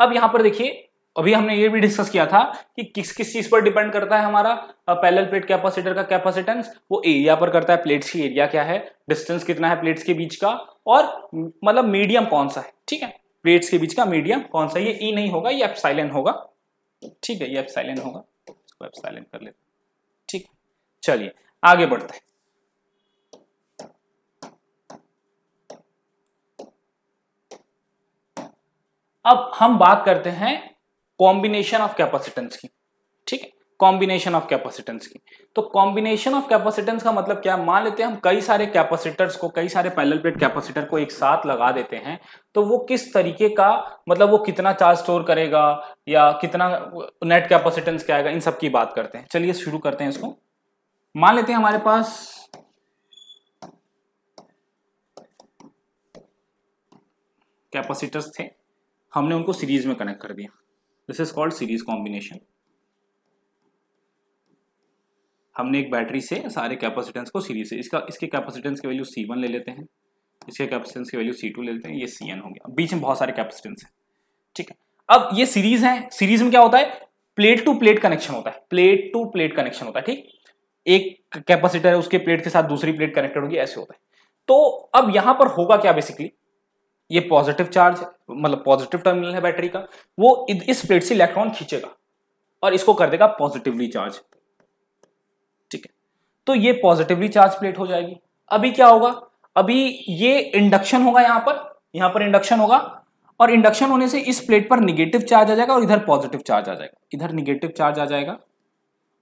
अब यहां पर देखिए अभी हमने ये भी डिस्कस किया था कि किस किस चीज पर डिपेंड करता है हमारा पैरेलल प्लेट कैपेसिटर का कैपेसिटेंस वो एरिया पर करता है प्लेट्स की एरिया क्या है डिस्टेंस कितना है प्लेट्स के बीच का और मतलब मीडियम कौन सा है ठीक है प्लेट्स के बीच का मीडियम कौन सा ये ई e नहीं होगा ये एप्साइलन होगा ठीक है ये एप्साइलन होगा इसको एप्साइलन कर लेते ठीक चलिए आगे बढ़ते हैं अब हम बात करते हैं कॉम्बिनेशन ऑफ कैपेसिटेंस की ठीक है कॉम्बिनेशन ऑफ कैपेसिटेंस की तो कॉम्बिनेशन ऑफ कैपेसिटेंस का मतलब क्या मान लेते हैं हम कई सारे कैपेसिटर्स को कई सारे पैरेलल प्लेट कैपेसिटर को एक साथ लगा देते हैं तो वो किस तरीके का मतलब वो कितना चार्ज स्टोर करेगा या कितना नेट कैपेसिटेंस क्या आएगा इन सब की बात करते हैं चलिए शुरू करते हैं इसको मान लेते हैं हमारे पास कैपेसिटर्स थे हमने उनको सीरीज में कनेक्ट कर दिया this is called series combination हमने एक बैटरी से सारे कैपेसिटेंस को सीरीज से इसका इसके कैपेसिटेंस के वैल्यू सी वन ले लेते हैं इसके कैपेसिटेंस के वैल्यू सी टू ले लेते हैं ये सी एन हो गया बीच में बहुत सारे कैपेसिटेंस है ठीक है अब ये सीरीज है सीरीज में क्या होता है प्लेट टू प्लेट कनेक्शन होता है प्लेट टू प्लेट कनेक्शन होता है ठीक एक कैपेसिटर है उसके प्लेट के साथ दूसरी प्लेट कनेक्टेड होगी ऐसे होता है तो अब यहां पर होगा क्या बेसिकली ये पॉजिटिव चार्ज मतलब पॉजिटिव टर्मिनल है बैटरी का वो इस प्लेट से इलेक्ट्रॉन खींचेगा और इसको कर देगा पॉजिटिवली चार्ज तो ये पॉजिटिवली चार्ज प्लेट हो जाएगी अभी क्या होगा अभी ये इंडक्शन होगा यहां पर यहां पर इंडक्शन होगा और इंडक्शन होने से इस प्लेट पर निगेटिव चार्ज आ जाएगा और इधर पॉजिटिव चार्ज आ जाएगा इधर निगेटिव चार्ज आ जाएगा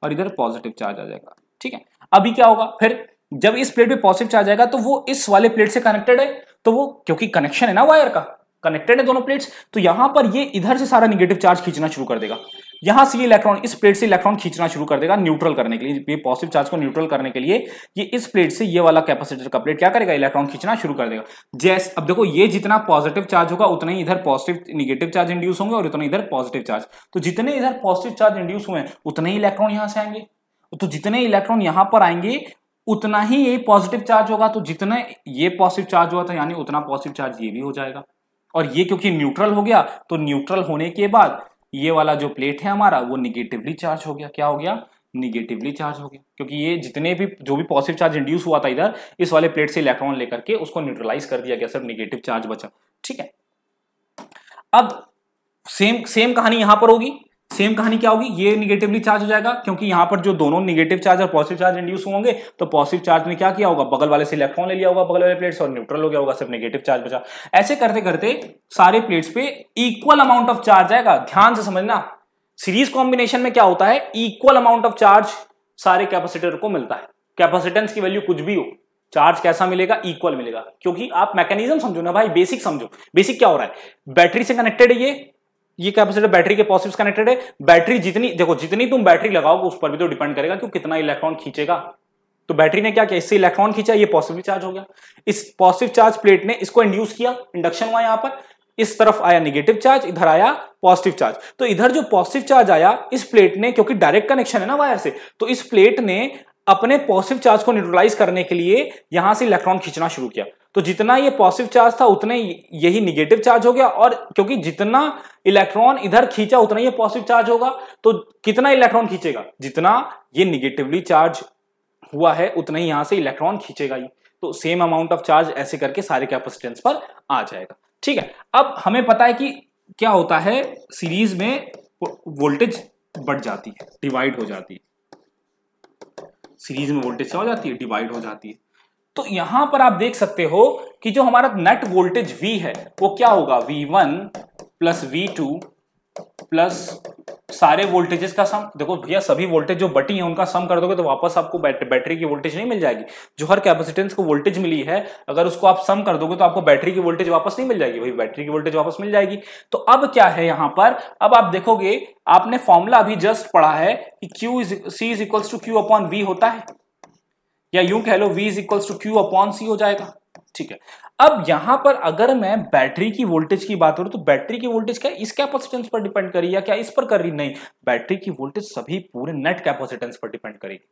और इधर पॉजिटिव चार्ज आ जाएगा ठीक है अभी क्या होगा फिर जब इस प्लेट पे पॉजिटिव चार्ज आएगा तो वो इस वाले प्लेट से कनेक्टेड है तो वो क्योंकि कनेक्शन है ना वायर का कनेक्टेड है दोनों प्लेट्स तो यहां पर ये इधर से सारा निगेटिव चार्ज खींचना शुरू कर देगा यहां से ये इलेक्ट्रॉन इस प्लेट से इलेक्ट्रॉन खींचना शुरू कर देगा न्यूट्रल करने के लिए ये पॉजिटिव चार्ज को न्यूट्रल करने के लिए ये इस प्लेट से ये वाला कैपेसिटर का प्लेट क्या करेगा इलेक्ट्रॉन खींचना शुरू कर देगा जैस अब देखो ये जितना पॉजिटिव चार्ज होगा उतना ही इधर पॉजिटिव निगेटिव चार्ज इंड्यूस होंगे और उतना इधर पॉजिटिव चार्ज तो जितने इधर पॉजिटिव चार्ज इंड्यूस हुए उतने ही इलेक्ट्रॉन यहां से आएंगे तो जितने इलेक्ट्रॉन यहां पर आएंगे उतना ही ये पॉजिटिव चार्ज होगा तो जितना ये पॉजिटिव चार्ज हुआ था यानी उतना पॉजिटिव चार्ज ये भी हो जाएगा और ये क्योंकि न्यूट्रल हो गया तो न्यूट्रल होने के बाद ये वाला जो प्लेट है हमारा वो निगेटिवली चार्ज हो गया क्या हो गया निगेटिवली चार्ज हो गया क्योंकि ये जितने भी जो भी पॉजिटिव चार्ज इंड्यूस हुआ था इधर इस वाले प्लेट से इलेक्ट्रॉन लेकर के उसको न्यूट्रलाइज कर दिया गया सिर्फ निगेटिव चार्ज बचा ठीक है अब सेम सेम कहानी यहां पर होगी सेम कहानी क्या होगी ये निगेटिवली चार्ज हो जाएगा क्योंकि यहां पर जो दोनों निगेटिव चार्ज और पॉजिटिव चार्ज इंड्यूस होंगे तो पॉजिटिव चार्ज ने क्या किया होगा बगल वाले से इलेक्ट्रॉन ले लिया होगा बगल वाले प्लेट्स और न्यूट्रल हो गया होगा सिर्फ निगेटिव चार्ज बचा ऐसे करते करते सारे प्लेट्स पे इक्वल अमाउंट ऑफ चार्ज आएगा ध्यान से समझना सीरीज कॉम्बिनेशन में क्या होता है इक्वल अमाउंट ऑफ चार्ज सारे कैपेसिटर को मिलता है कैपेसिटेंस की वैल्यू कुछ भी हो चार्ज कैसा मिलेगा इक्वल मिलेगा क्योंकि आप मैकेनिज्म समझो ना भाई बेसिक समझो बेसिक क्या हो रहा है बैटरी से कनेक्टेड है ये ये कैपेसिटर बैटरी के पॉजिटिव कनेक्टेड है बैटरी जितनी देखो जितनी तुम बैटरी लगाओगे उस पर भी तो डिपेंड करेगा कि कितना इलेक्ट्रॉन खींचेगा तो बैटरी ने क्या किया इससे इलेक्ट्रॉन खींचा ये पॉजिटिव चार्ज हो गया इस पॉजिटिव चार्ज प्लेट ने इसको इंड्यूस किया इंडक्शन हुआ यहां पर इस तरफ आया निगेटिव चार्ज इधर आया पॉजिटिव चार्ज तो इधर जो पॉजिटिव चार्ज आया इस प्लेट ने क्योंकि डायरेक्ट कनेक्शन है ना वायर से तो इस प्लेट ने अपने पॉजिटिव चार्ज को न्यूट्रलाइज करने के लिए यहां से इलेक्ट्रॉन खींचना शुरू किया तो जितना ये पॉजिटिव चार्ज था उतने यही निगेटिव चार्ज हो गया और क्योंकि जितना इलेक्ट्रॉन इधर खींचा उतना ये पॉजिटिव चार्ज होगा तो कितना इलेक्ट्रॉन खींचेगा जितना ये निगेटिवली चार्ज हुआ है उतना ही यहां से इलेक्ट्रॉन खींचेगा ये तो सेम अमाउंट ऑफ चार्ज ऐसे करके सारे कैपेसिटेंस पर आ जाएगा ठीक है अब हमें पता है कि क्या होता है सीरीज में वोल्टेज बढ़ जाती है डिवाइड हो जाती है सीरीज में वोल्टेज क्या हो जाती है डिवाइड हो जाती है तो यहां पर आप देख सकते हो कि जो हमारा नेट वोल्टेज V है वो क्या होगा V1 one plus V two plus सारे वोल्टेजेस का सम देखो भैया सभी वोल्टेज जो बटी है उनका सम कर दोगे तो वापस आपको बैट, बैटरी की वोल्टेज नहीं मिल जाएगी जो हर कैपेसिटेंस को वोल्टेज मिली है अगर उसको आप सम कर दोगे तो आपको बैटरी की वोल्टेज वापस नहीं मिल जाएगी भाई बैटरी की वोल्टेज वापस मिल जाएगी तो अब क्या है यहां पर अब आप देखोगे आपने फॉर्मूला अभी जस्ट पढ़ा है कि Q is C is equals to Q upon V होता है या यूं कह लो V is equals to Q upon C हो जाएगा ठीक है अब यहां पर अगर मैं बैटरी की वोल्टेज की बात करूं तो बैटरी की वोल्टेज क्या इस कैपेसिटेंस पर डिपेंड करी या क्या इस पर कर रही नहीं बैटरी की वोल्टेज सभी पूरे नेट कैपेसिटेंस पर डिपेंड करेगी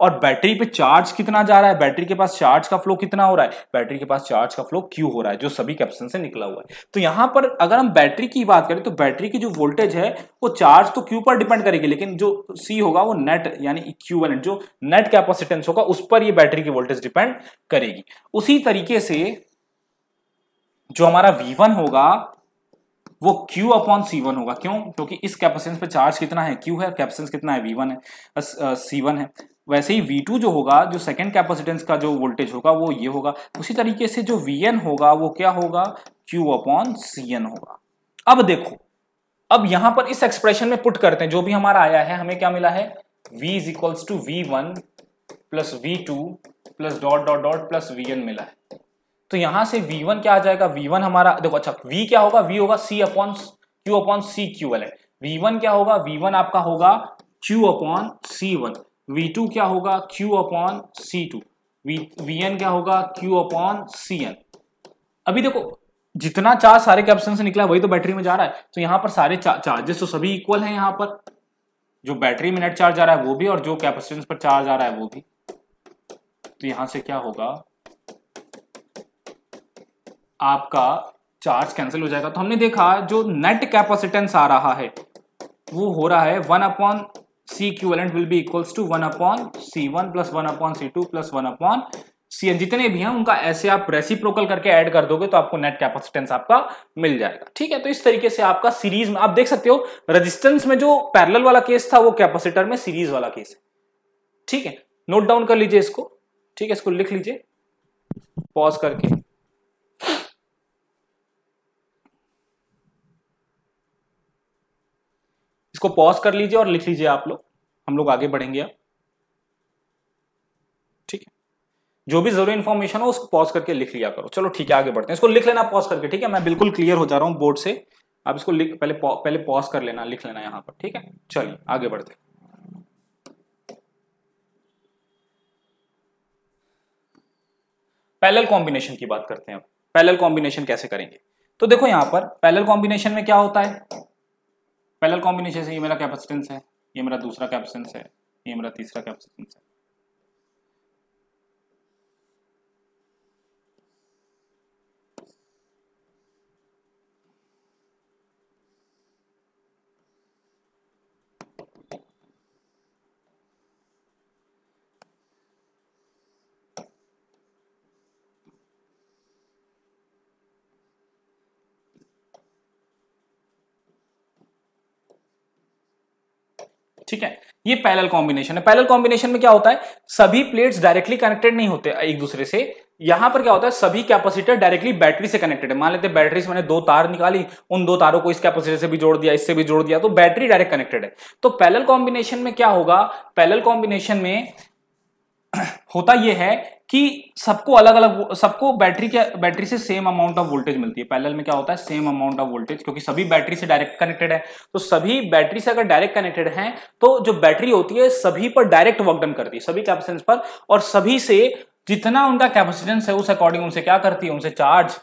और बैटरी पे चार्ज कितना जा रहा है बैटरी के पास चार्ज का फ्लो कितना हो रहा है बैटरी के पास चार्ज का फ्लो क्यू हो रहा है जो सभी कैप्शन से निकला हुआ है तो यहां पर अगर हम बैटरी की बात करें तो बैटरी की जो वोल्टेज है वो चार्ज तो क्यू पर डिपेंड करेगी लेकिन जो सी होगा वो नेट यानी इक्यूवेलेंट जो नेट कैपेसिटेंस होगा उस पर यह बैटरी की वोल्टेज डिपेंड करेगी उसी तरीके से जो हमारा वी होगा वो Q अपॉन सी वन होगा क्यों क्योंकि इस कैपेसिटेंस पे चार्ज कितना है Q है कैपेसिटेंस कितना है V1 है C1 है वैसे ही V2 जो होगा जो सेकेंड कैपेसिटेंस का जो वोल्टेज होगा वो ये होगा उसी तरीके से जो Vn होगा वो क्या होगा Q अपॉन Cn होगा अब देखो अब यहां पर इस एक्सप्रेशन में पुट करते हैं जो भी हमारा आया है हमें क्या मिला है V is equals to V one plus V two plus dot dot dot plus V N मिला है तो यहां से V1 क्या आ जाएगा V1 हमारा देखो अच्छा V क्या होगा V होगा C upon Q upon C Q L V V1 क्या होगा V1 आपका होगा Q upon C one V2 क्या होगा Q upon C two Vn क्या होगा Q अपॉन Cn अभी देखो जितना चार्ज सारे कैप्सन से निकला वही तो बैटरी में जा रहा है तो यहां पर सारे चार्जेस तो सभी इक्वल हैं यहां पर जो बैटरी में नेट चार्ज जा रहा है वो भी और जो कैपेसिटेंस पर चार्ज आ रहा है वो भी तो यहां से क्या होगा आपका चार्ज कैंसिल हो जाएगा तो हमने देखा जो नेट कैपेसिटेंस आ रहा है वो हो रहा है one upon C equivalent will be equals to one upon C one plus one upon C two plus one upon C जितने भी हैं उनका ऐसे आप रेसिप्रोकल करके ऐड कर दोगे तो आपको नेट कैपेसिटेंस आपका मिल जाएगा ठीक है तो इस तरीके से आपका सीरीज में आप देख सकते हो रेजिस्टेंस में जो पैरेलल वाला केस था वो कैपेसिटर में सीरीज वाला केस है ठीक है नोट डाउन कर लीजिए इसको ठीक है इसको लिख लीजिए पॉज करके इसको पॉज कर लीजिए और लिख लीजिए आप लोग हम लोग आगे बढ़ेंगे आप ठीक है जो भी जरूरी इंफॉर्मेशन हो उसको पॉज करके लिख लिया करो चलो ठीक है आगे बढ़ते हैं इसको लिख लेना पॉज करके ठीक है मैं बिल्कुल क्लियर हो जा रहा हूं बोर्ड से आप इसको लिख पहले पहले पॉज कर लेना लिख लेना यहां पर ठीक है चलिए आगे बढ़ते हैं पैरेलल कॉम्बिनेशन की बात करते हैं अब पैरेलल कॉम्बिनेशन कैसे करेंगे तो देखो यहां पर पैरेलल कॉम्बिनेशन में क्या होता है पैरेलल कॉम्बिनेशन से ये मेरा कैपेसिटेंस है ये मेरा दूसरा कैपेसिटेंस है ये मेरा तीसरा कैपेसिटेंस है ठीक है ये पैरल कॉम्बिनेशन है पैरल कॉम्बिनेशन में क्या होता है सभी प्लेट्स डायरेक्टली कनेक्टेड नहीं होते एक दूसरे से यहां पर क्या होता है सभी कैपेसिटर डायरेक्टली बैटरी से कनेक्टेड है मान लेते बैटरी से मैंने दो तार निकाली उन दो तारों को इस कैपेसिटर से भी जोड़ दिया इससे भी जोड़ दिया तो बैटरी डायरेक्ट कनेक्टेड है तो पैरल कॉम्बिनेशन में क्या होगा पैरल कॉम्बिनेशन में होता यह है कि सबको अलग अलग सबको बैटरी के बैटरी से सेम अमाउंट ऑफ वोल्टेज मिलती है पैरेलल में क्या होता है सेम अमाउंट ऑफ वोल्टेज क्योंकि सभी बैटरी से डायरेक्ट कनेक्टेड है तो सभी बैटरी से अगर डायरेक्ट कनेक्टेड हैं तो जो बैटरी होती है सभी पर डायरेक्ट वर्क डन करती है सभी कैपेसिटेंस पर और सभी से जितना उनका कैपेसिटेंस है उस अकॉर्डिंग उनसे क्या करती है उनसे चार्ज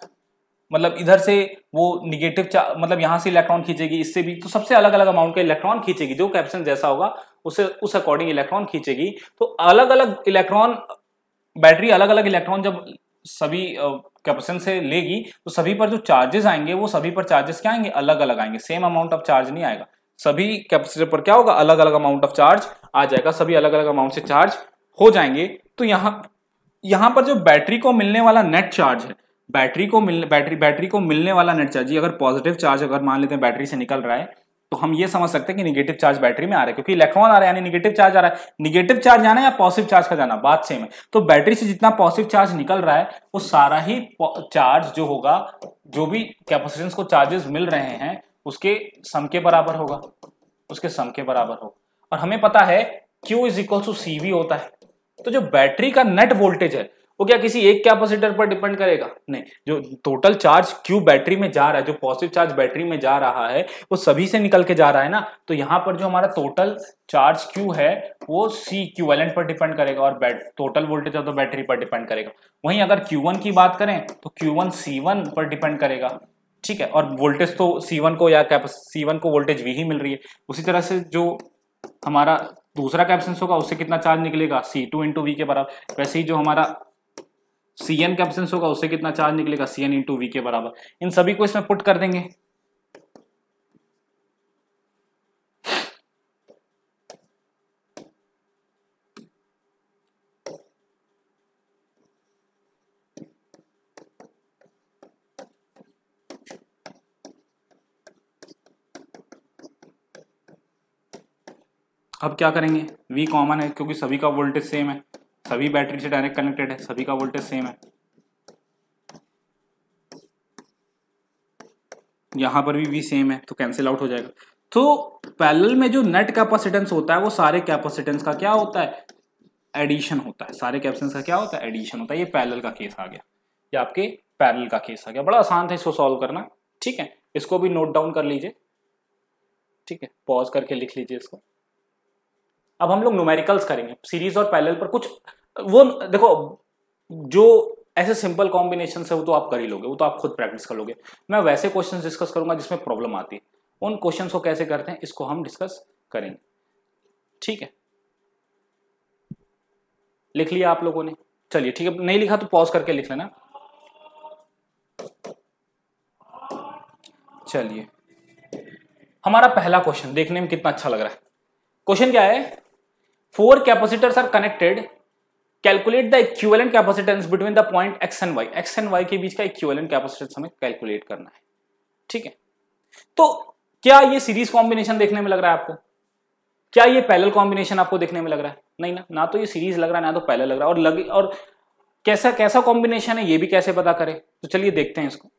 मतलब इधर से वो निगेटिव मतलब यहां से इलेक्ट्रॉन खींचेगी इससे भी तो सबसे अलग अलग अमाउंट का इलेक्ट्रॉन खींचेगी जो कैपेसिटेंस जैसा होगा उसे उस अकॉर्डिंग इलेक्ट्रॉन खींचेगी तो अलग अलग इलेक्ट्रॉन बैटरी अलग अलग इलेक्ट्रॉन जब सभी कैपेसिटेंस से लेगी तो सभी पर जो चार्जेस आएंगे वो सभी पर चार्जेस क्या आएंगे अलग अलग आएंगे सेम अमाउंट ऑफ चार्ज नहीं आएगा सभी कैपेसिटर पर क्या होगा अलग अलग अमाउंट ऑफ चार्ज आ जाएगा सभी अलग अलग अमाउंट से चार्ज हो जाएंगे तो यहाँ यहाँ पर जो बैटरी को मिलने वाला नेट चार्ज है बैटरी को मिलने बैटरी बैटरी को मिलने वाला नेट चार्ज अगर पॉजिटिव चार्ज अगर मान लेते हैं बैटरी से निकल रहा है तो हम ये समझ सकते हैं कि निगेटिव चार्ज बैटरी में आ रहा है क्योंकि इलेक्ट्रॉन आ रहा है यानी निगेटिव चार्ज आ रहा है निगेटिव चार्ज जाना या पॉजिटिव चार्ज का जाना बात सेम है तो बैटरी से जितना पॉजिटिव चार्ज निकल रहा है वो सारा ही चार्ज जो होगा जो भी कैपेसिटेंस को चार्जेस मिल रहे हैं उसके सम के बराबर होगा उसके सम के बराबर होगा और हमें पता है Q is equal to C होता है तो जो बैटरी का नेट वोल्टेज है वो क्या किसी एक कैपेसिटर पर डिपेंड करेगा नहीं जो टोटल चार्ज क्यू बैटरी में जा रहा है जो पॉजिटिव चार्ज बैटरी में जा रहा है वो सभी से निकल के जा रहा है ना तो यहाँ पर जो हमारा टोटल चार्ज क्यू है वो सी क्यू एलेंट पर डिपेंड करेगा और total voltage of the battery पर डिपेंड करेगा वहीं अगर क्यू वन की बात करें तो क्यू वन सी वन पर डिपेंड करेगा ठीक है और वोल्टेज तो सी वन को या सी वन को वोल्टेज वी ही मिल रही है उसी तरह से जो हमारा दूसरा कैप्सेंस होगा उससे कितना चार्ज निकलेगा सी टू इंटू वी के बराबर वैसे ही जो हमारा सी एन का एबसेंस होगा उससे कितना चार्ज निकलेगा सी एन इंटू वी के बराबर इन सभी को इसमें पुट कर देंगे अब क्या करेंगे V कॉमन है क्योंकि सभी का वोल्टेज सेम है सभी बैटरी से डायरेक्ट कनेक्टेड है सभी का वोल्टेज सेम है यहां पर भी वी सेम है तो कैंसिल आउट हो जाएगा तो पैरेलल में जो नेट कैपेसिटेंस होता है वो सारे कैपेसिटेंस का क्या होता है एडिशन होता है सारे कैपेसिटेंस का क्या होता है एडिशन होता है ये पैरेलल का केस आ गया ये आपके पैरेलल का केस आ गया बड़ा आसान था इसको सॉल्व करना ठीक है इसको भी नोट डाउन कर लीजिए ठीक है पॉज करके लिख लीजिए इसको अब हम लोग न्यूमेरिकल्स करेंगे सीरीज और पैरेलल पर कुछ वो देखो जो ऐसे सिंपल कॉम्बिनेशन है वो तो आप कर ही लोगे वो तो आप खुद प्रैक्टिस कर लोगे मैं वैसे क्वेश्चन डिस्कस करूंगा जिसमें प्रॉब्लम आती है उन क्वेश्चन को कैसे करते हैं इसको हम डिस्कस करेंगे ठीक है लिख लिया आप लोगों ने चलिए ठीक है नहीं लिखा तो पॉज करके लिख लेना चलिए हमारा पहला क्वेश्चन देखने में कितना अच्छा लग रहा है क्वेश्चन क्या है four capacitors are connected calculate the equivalent capacitance between the point X and Y X and Y के बीच का इक्वेलेंट कैपेसिटेंस हमें कैलकुलेट करना है ठीक है तो क्या ये सीरीज कॉम्बिनेशन देखने में लग रहा है आपको क्या ये पैरेलल कॉम्बिनेशन आपको देखने में लग रहा है नहीं ना ना तो ये सीरीज लग रहा है ना तो पैरेलल लग रहा है और लग और कैसा कैसा कॉम्बिनेशन है ये भी कैसे पता करें तो चलिए देखते हैं इसको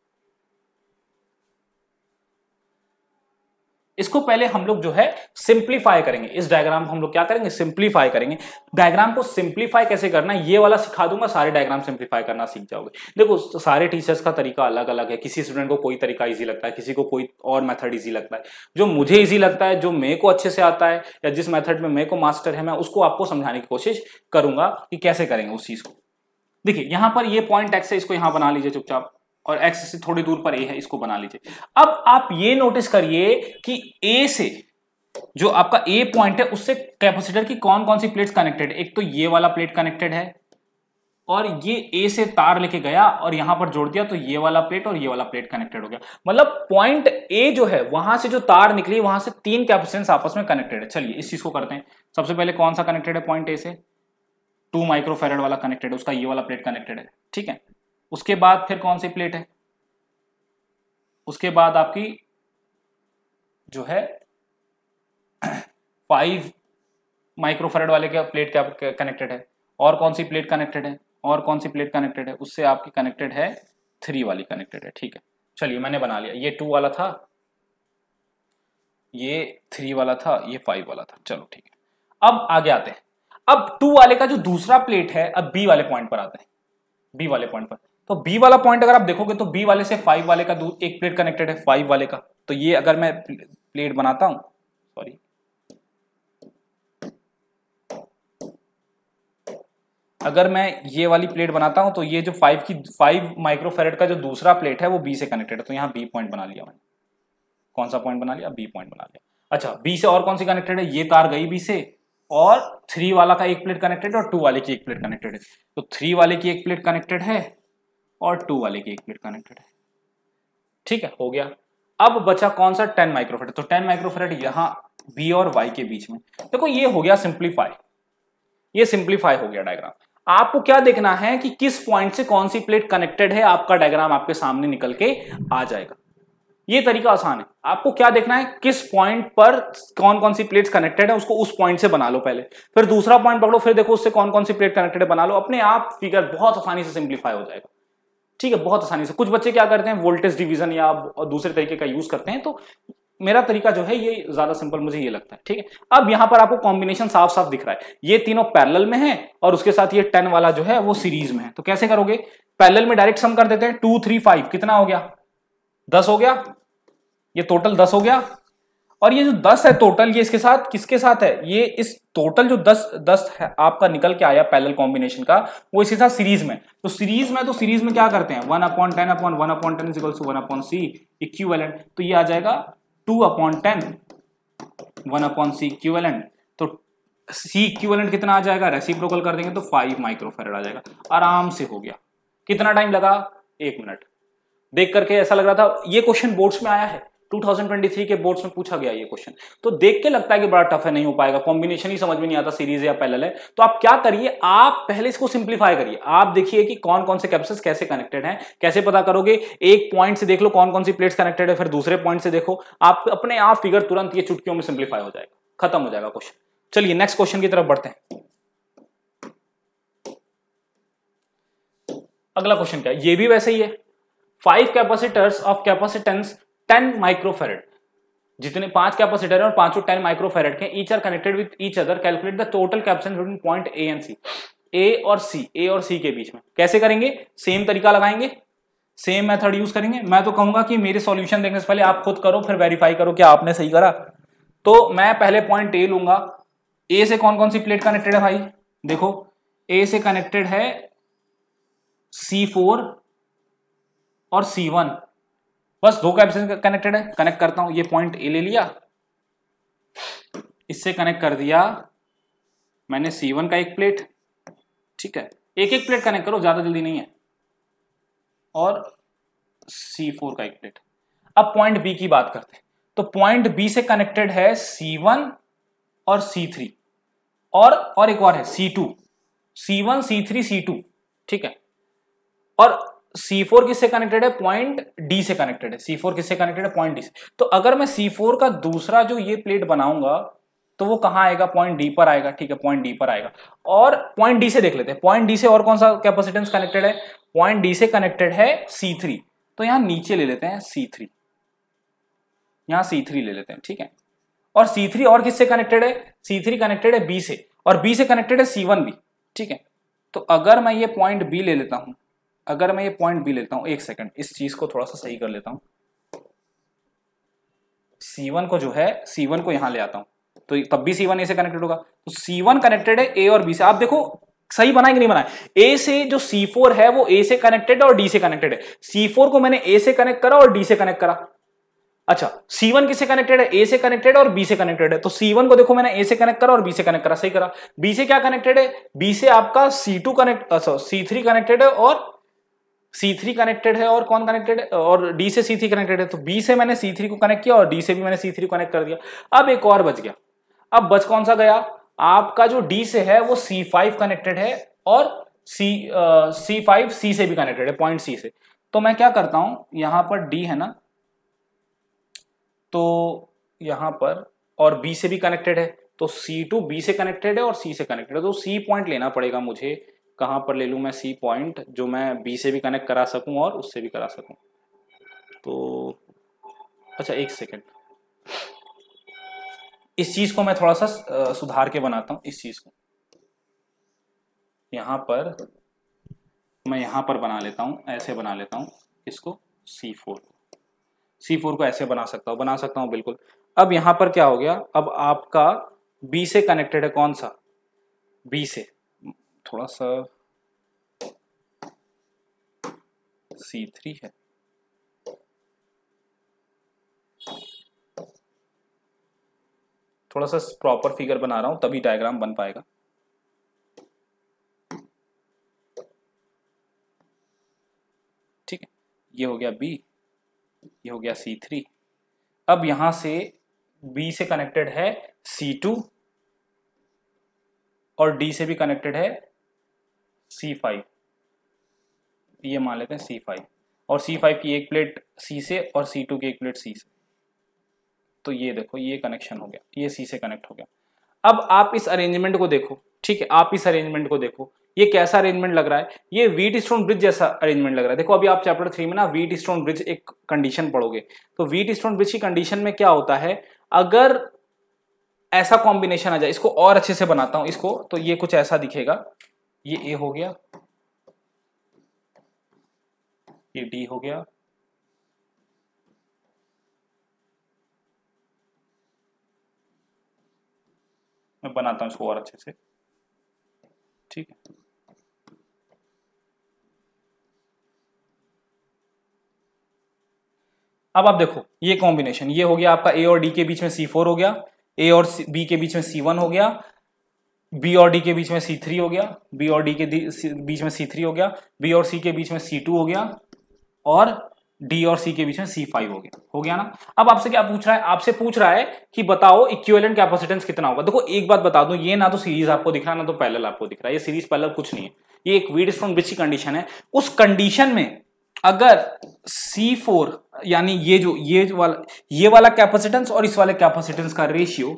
इसको पहले हम लोग जो है सिंप्लीफाई करेंगे इस डायग्राम को हम लोग क्या करेंगे सिंप्लीफाई करेंगे डायग्राम को सिंप्लीफाई कैसे करना है ये वाला सिखा दूंगा सारे डायग्राम सिंप्लीफाई करना सीख जाओगे देखो सारे टीचर्स का तरीका अलग अलग है किसी स्टूडेंट को कोई तरीका ईजी लगता है किसी को कोई और मैथड ईजी लगता है जो मुझे ईजी लगता है जो मेरे को अच्छे से आता है या जिस मैथड में मेरे को मास्टर है मैं उसको आपको समझाने की कोशिश करूंगा कि कैसे करेंगे उस चीज को देखिए यहां पर ये पॉइंट एक्स है इसको यहां बना लीजिए चुपचाप और एक्स से थोड़ी दूर पर ए है इसको बना लीजिए अब आप ये नोटिस करिए कि ए से जो आपका ए पॉइंट है उससे कैपेसिटर की कौन कौन सी प्लेट्स कनेक्टेड एक तो ये वाला प्लेट कनेक्टेड है और ये ए से तार लेके गया और यहां पर जोड़ दिया तो ये वाला प्लेट और ये वाला प्लेट कनेक्टेड हो गया मतलब पॉइंट ए जो है वहां से जो तार निकली वहां से तीन कैपेसिटेंस आपस में कनेक्टेड है चलिए इस चीज को करते हैं सबसे पहले कौन सा कनेक्टेड है पॉइंट ए से टू माइक्रोफेरेड वाला कनेक्टेड है उसका ये वाला प्लेट कनेक्टेड है ठीक है उसके बाद फिर कौन सी प्लेट है उसके बाद आपकी जो है फाइव माइक्रोफेरेड वाले के प्लेट क्या कनेक्टेड है और कौन सी प्लेट कनेक्टेड है और कौन सी प्लेट कनेक्टेड है उससे आपकी कनेक्टेड है थ्री वाली कनेक्टेड है ठीक है चलिए मैंने बना लिया ये टू वाला था ये थ्री वाला था ये फाइव वाला था चलो ठीक है अब आगे आते हैं अब टू वाले का जो दूसरा प्लेट है अब बी वाले पॉइंट पर आते हैं बी वाले पॉइंट पर तो बी वाला पॉइंट अगर आप देखोगे तो बी वाले से फाइव वाले का एक प्लेट कनेक्टेड है फाइव वाले का तो ये अगर मैं प्लेट बनाता हूं सॉरी अगर मैं ये वाली प्लेट बनाता हूं तो ये जो फाइव की फाइव माइक्रोफेरेट का जो दूसरा प्लेट है वो बी से कनेक्टेड है तो यहाँ बी पॉइंट बना लिया मैंने कौन सा पॉइंट बना लिया बी पॉइंट बना लिया अच्छा बी से और कौन सी कनेक्टेड है ये तार गई बी से और थ्री वाला का एक प्लेट कनेक्टेड है और टू वाले की एक प्लेट कनेक्टेड है तो थ्री वाले की एक प्लेट कनेक्टेड है और टू वाले की एक प्लेट कनेक्टेड है ठीक है हो गया अब बचा कौन सा टेन माइक्रोफेट तो टेन माइक्रोफेट यहां बी और वाई के बीच में देखो ये हो गया सिंप्लीफाई ये सिंप्लीफाई हो गया डायग्राम आपको क्या देखना है कि किस पॉइंट से कौन सी प्लेट कनेक्टेड है आपका डायग्राम आपके सामने निकल के आ जाएगा ये तरीका आसान है आपको क्या देखना है किस पॉइंट पर कौन कौन सी प्लेट्स कनेक्टेड है उसको उस पॉइंट से बना लो पहले फिर दूसरा पॉइंट पकड़ो फिर देखो उससे कौन कौन सी प्लेट कनेक्टेड है बना लो अपने आप फिगर बहुत आसानी से सिंप्लीफाई हो जाएगा ठीक है बहुत आसानी से कुछ बच्चे क्या करते हैं वोल्टेज डिवीजन या दूसरे तरीके का यूज करते हैं तो मेरा तरीका जो है ये ज्यादा सिंपल मुझे ये लगता है ठीक है अब यहां पर आपको कॉम्बिनेशन साफ साफ दिख रहा है ये तीनों पैरल में है और उसके साथ ये टेन वाला जो है वो सीरीज में है तो कैसे करोगे पैरल में डायरेक्ट सम कर देते हैं टू थ्री फाइव कितना हो गया दस हो गया ये टोटल दस हो गया और ये जो दस है टोटल ये इसके साथ किसके साथ है ये इस टोटल जो दस दस है आपका निकल के आया पैरल कॉम्बिनेशन का वो इसके साथ सीरीज में तो सीरीज में तो सीरीज में क्या करते हैं one upon ten upon one upon ten two one upon C equivalent तो ये आ जाएगा two upon ten one upon C equivalent तो सी इक्वेलेंट कितना आ जाएगा रेसिप्रोकल कर देंगे तो फाइव माइक्रोफेरेड आ जाएगा आराम से हो गया कितना टाइम लगा एक मिनट देख करके ऐसा लग रहा था ये क्वेश्चन बोर्ड्स में आया है 2023 के बोर्ड्स में पूछा गया ये क्वेश्चन तो देख के लगता है कि बड़ा टफ है नहीं हो पाएगा कॉम्बिनेशन ही समझ में नहीं आता सीरीज या पैरेलल है तो आप क्या करिए आप पहले इसको सिंप्लीफाई करिए आप देखिए कि कौन कौन से कैप्सल कैसे कनेक्टेड हैं कैसे पता करोगे एक पॉइंट से देख लो कौन कौन सी प्लेट्स कनेक्टेड है फिर दूसरे पॉइंट से देखो आप अपने आप फिगर तुरंत ये चुटकियों में सिंप्लीफाई हो जाएगा खत्म हो जाएगा क्वेश्चन चलिए नेक्स्ट क्वेश्चन की तरफ बढ़ते हैं अगला क्वेश्चन क्या है ये भी वैसे ही है five capacitors of capacitance ten microfarad जितने पांच कैपेसिटर हैं और पांचों टेन माइक्रोफेरेट के each are connected with each other calculate the total capacitance between point A and C A और सी ए और सी के बीच में कैसे करेंगे सेम तरीका लगाएंगे सेम मेथड यूज करेंगे मैं तो कहूंगा कि मेरे सॉल्यूशन देखने से पहले आप खुद करो फिर वेरीफाई करो कि आपने सही करा तो मैं पहले पॉइंट ए लूंगा ए से कौन कौन सी प्लेट कनेक्टेड है भाई देखो ए से कनेक्टेड है सी फोर और सी वन बस दो कैपेसिटर कनेक्टेड है कनेक्ट करता हूं ये पॉइंट ए ले लिया इससे कनेक्ट कर दिया मैंने सी वन का एक प्लेट ठीक है एक एक प्लेट कनेक्ट करो ज्यादा जल्दी नहीं है और सी फोर का एक प्लेट अब पॉइंट बी की बात करते हैं तो पॉइंट बी से कनेक्टेड है सी वन और सी थ्री और और एक और है C two C one C three C two ठीक है और C4 किससे कनेक्टेड है पॉइंट D से कनेक्टेड है C4 किससे कनेक्टेड है पॉइंट D से तो अगर मैं C4 का दूसरा जो ये प्लेट बनाऊंगा तो वो कहाँ आएगा पॉइंट D पर आएगा ठीक है पॉइंट D पर आएगा और पॉइंट D से देख लेते हैं पॉइंट D से और कौन सा कैपेसिटेंस कनेक्टेड है पॉइंट D से कनेक्टेड है C3 तो यहाँ नीचे ले लेते हैं सी थ्री यहाँ सी थ्री ले लेते हैं ठीक है और सी थ्री और किससे कनेक्टेड है सी थ्री कनेक्टेड है बी से और बी से कनेक्टेड है सी वन भी ठीक है तो अगर मैं ये पॉइंट बी ले लेता हूँ अगर मैं ये पॉइंट बी लेता हूं एक सेकंड इस चीज को थोड़ा सा सही कर लेता हूं सी वन को जो है सी वन को यहां ले आता हूं तो तब भी सी वन ए से कनेक्टेड होगा तो सी वन कनेक्टेड है ए और बी से आप देखो सही बनाए कि नहीं बनाए ए से जो सी फोर है वो ए से कनेक्टेड और डी से कनेक्टेड है सी फोर को मैंने ए से कनेक्ट करा और डी से कनेक्ट करा अच्छा C1 किसे कनेक्टेड है A से कनेक्टेड और B से कनेक्टेड है तो C1 को देखो मैंने A से कनेक्ट करा और B से कनेक्ट करा सही करा B से क्या कनेक्टेड है B से आपका C2 two connect C three connected है और C3 कनेक्टेड है और कौन कनेक्टेड है और D से C3 कनेक्टेड है तो B से मैंने C3 को कनेक्ट किया और D से भी मैंने C3 को कनेक्ट कर दिया अब एक और बच गया अब बच कौन सा गया आपका जो D से है वो C5 कनेक्टेड है और C C5 C से भी कनेक्टेड है पॉइंट C से तो मैं क्या करता हूं यहां पर D है ना तो यहां पर और B से भी कनेक्टेड है तो सी टू बी से कनेक्टेड है और सी से कनेक्टेड है तो सी पॉइंट लेना पड़ेगा मुझे कहाँ पर ले लूँ मैं सी पॉइंट जो मैं बी से भी कनेक्ट करा सकूँ और उससे भी करा सकूँ तो अच्छा एक सेकेंड इस चीज़ को मैं थोड़ा सा सुधार के बनाता हूँ इस चीज़ को यहाँ पर मैं यहाँ पर बना लेता हूँ ऐसे बना लेता हूँ इसको सी फोर सी फोर को ऐसे बना सकता हूँ बना सकता हूँ बिल्कुल अब यहाँ पर क्या हो गया अब आपका बी से कनेक्टेड है कौन सा बी से थोड़ा सा सी थ्री है थोड़ा सा प्रॉपर फिगर बना रहा हूं तभी डायग्राम बन पाएगा ठीक है ये हो गया बी ये हो गया सी थ्री अब यहां से बी से कनेक्टेड है सी टू और डी से भी कनेक्टेड है सी फाइव ये मान लेते हैं सी फाइव और सी फाइव की एक प्लेट सी से और सी टू की एक प्लेट सी से तो ये देखो ये कनेक्शन हो गया ये सी से कनेक्ट हो गया अब आप इस अरेंजमेंट को देखो ठीक है आप इस अरेंजमेंट को देखो ये कैसा अरेंजमेंट लग रहा है ये वीट स्टोन ब्रिज जैसा अरेंजमेंट लग रहा है देखो अभी आप चैप्टर थ्री में ना वीट स्टोन ब्रिज एक कंडीशन पढ़ोगे तो वीट स्टोन ब्रिज की कंडीशन में क्या होता है अगर ऐसा कॉम्बिनेशन आ जाए इसको और अच्छे से बनाता हूं इसको तो ये कुछ ऐसा दिखेगा ये ए हो गया ये डी हो गया मैं बनाता हूं इसको और अच्छे से ठीक है अब आप देखो ये कॉम्बिनेशन ये हो गया आपका ए और डी के बीच में सी फोर हो गया ए और बी के बीच में सी वन हो गया बी और डी के बीच में सी थ्री हो गया बी और डी के बीच में सी थ्री हो गया बी और सी के बीच में सी टू हो गया और डी और सी के बीच में सी फाइव हो गया हो गया ना अब आपसे क्या पूछ रहा है आपसे पूछ रहा है कि बताओ इक्विवेलेंट कैपेसिटेंस कितना होगा देखो एक बात बता दूं ये ना तो सीरीज आपको दिख रहा है ना तो पैरेलल आपको दिख रहा है ये सीरीज पैरेलल कुछ नहीं है ये एक वीड फ्रॉम बिच की कंडीशन है उस कंडीशन में अगर फोर यानी ये जो ये जो वाला ये वाला कैपेसिटेंस और इस वाले कैपेसिटेंस का रेशियो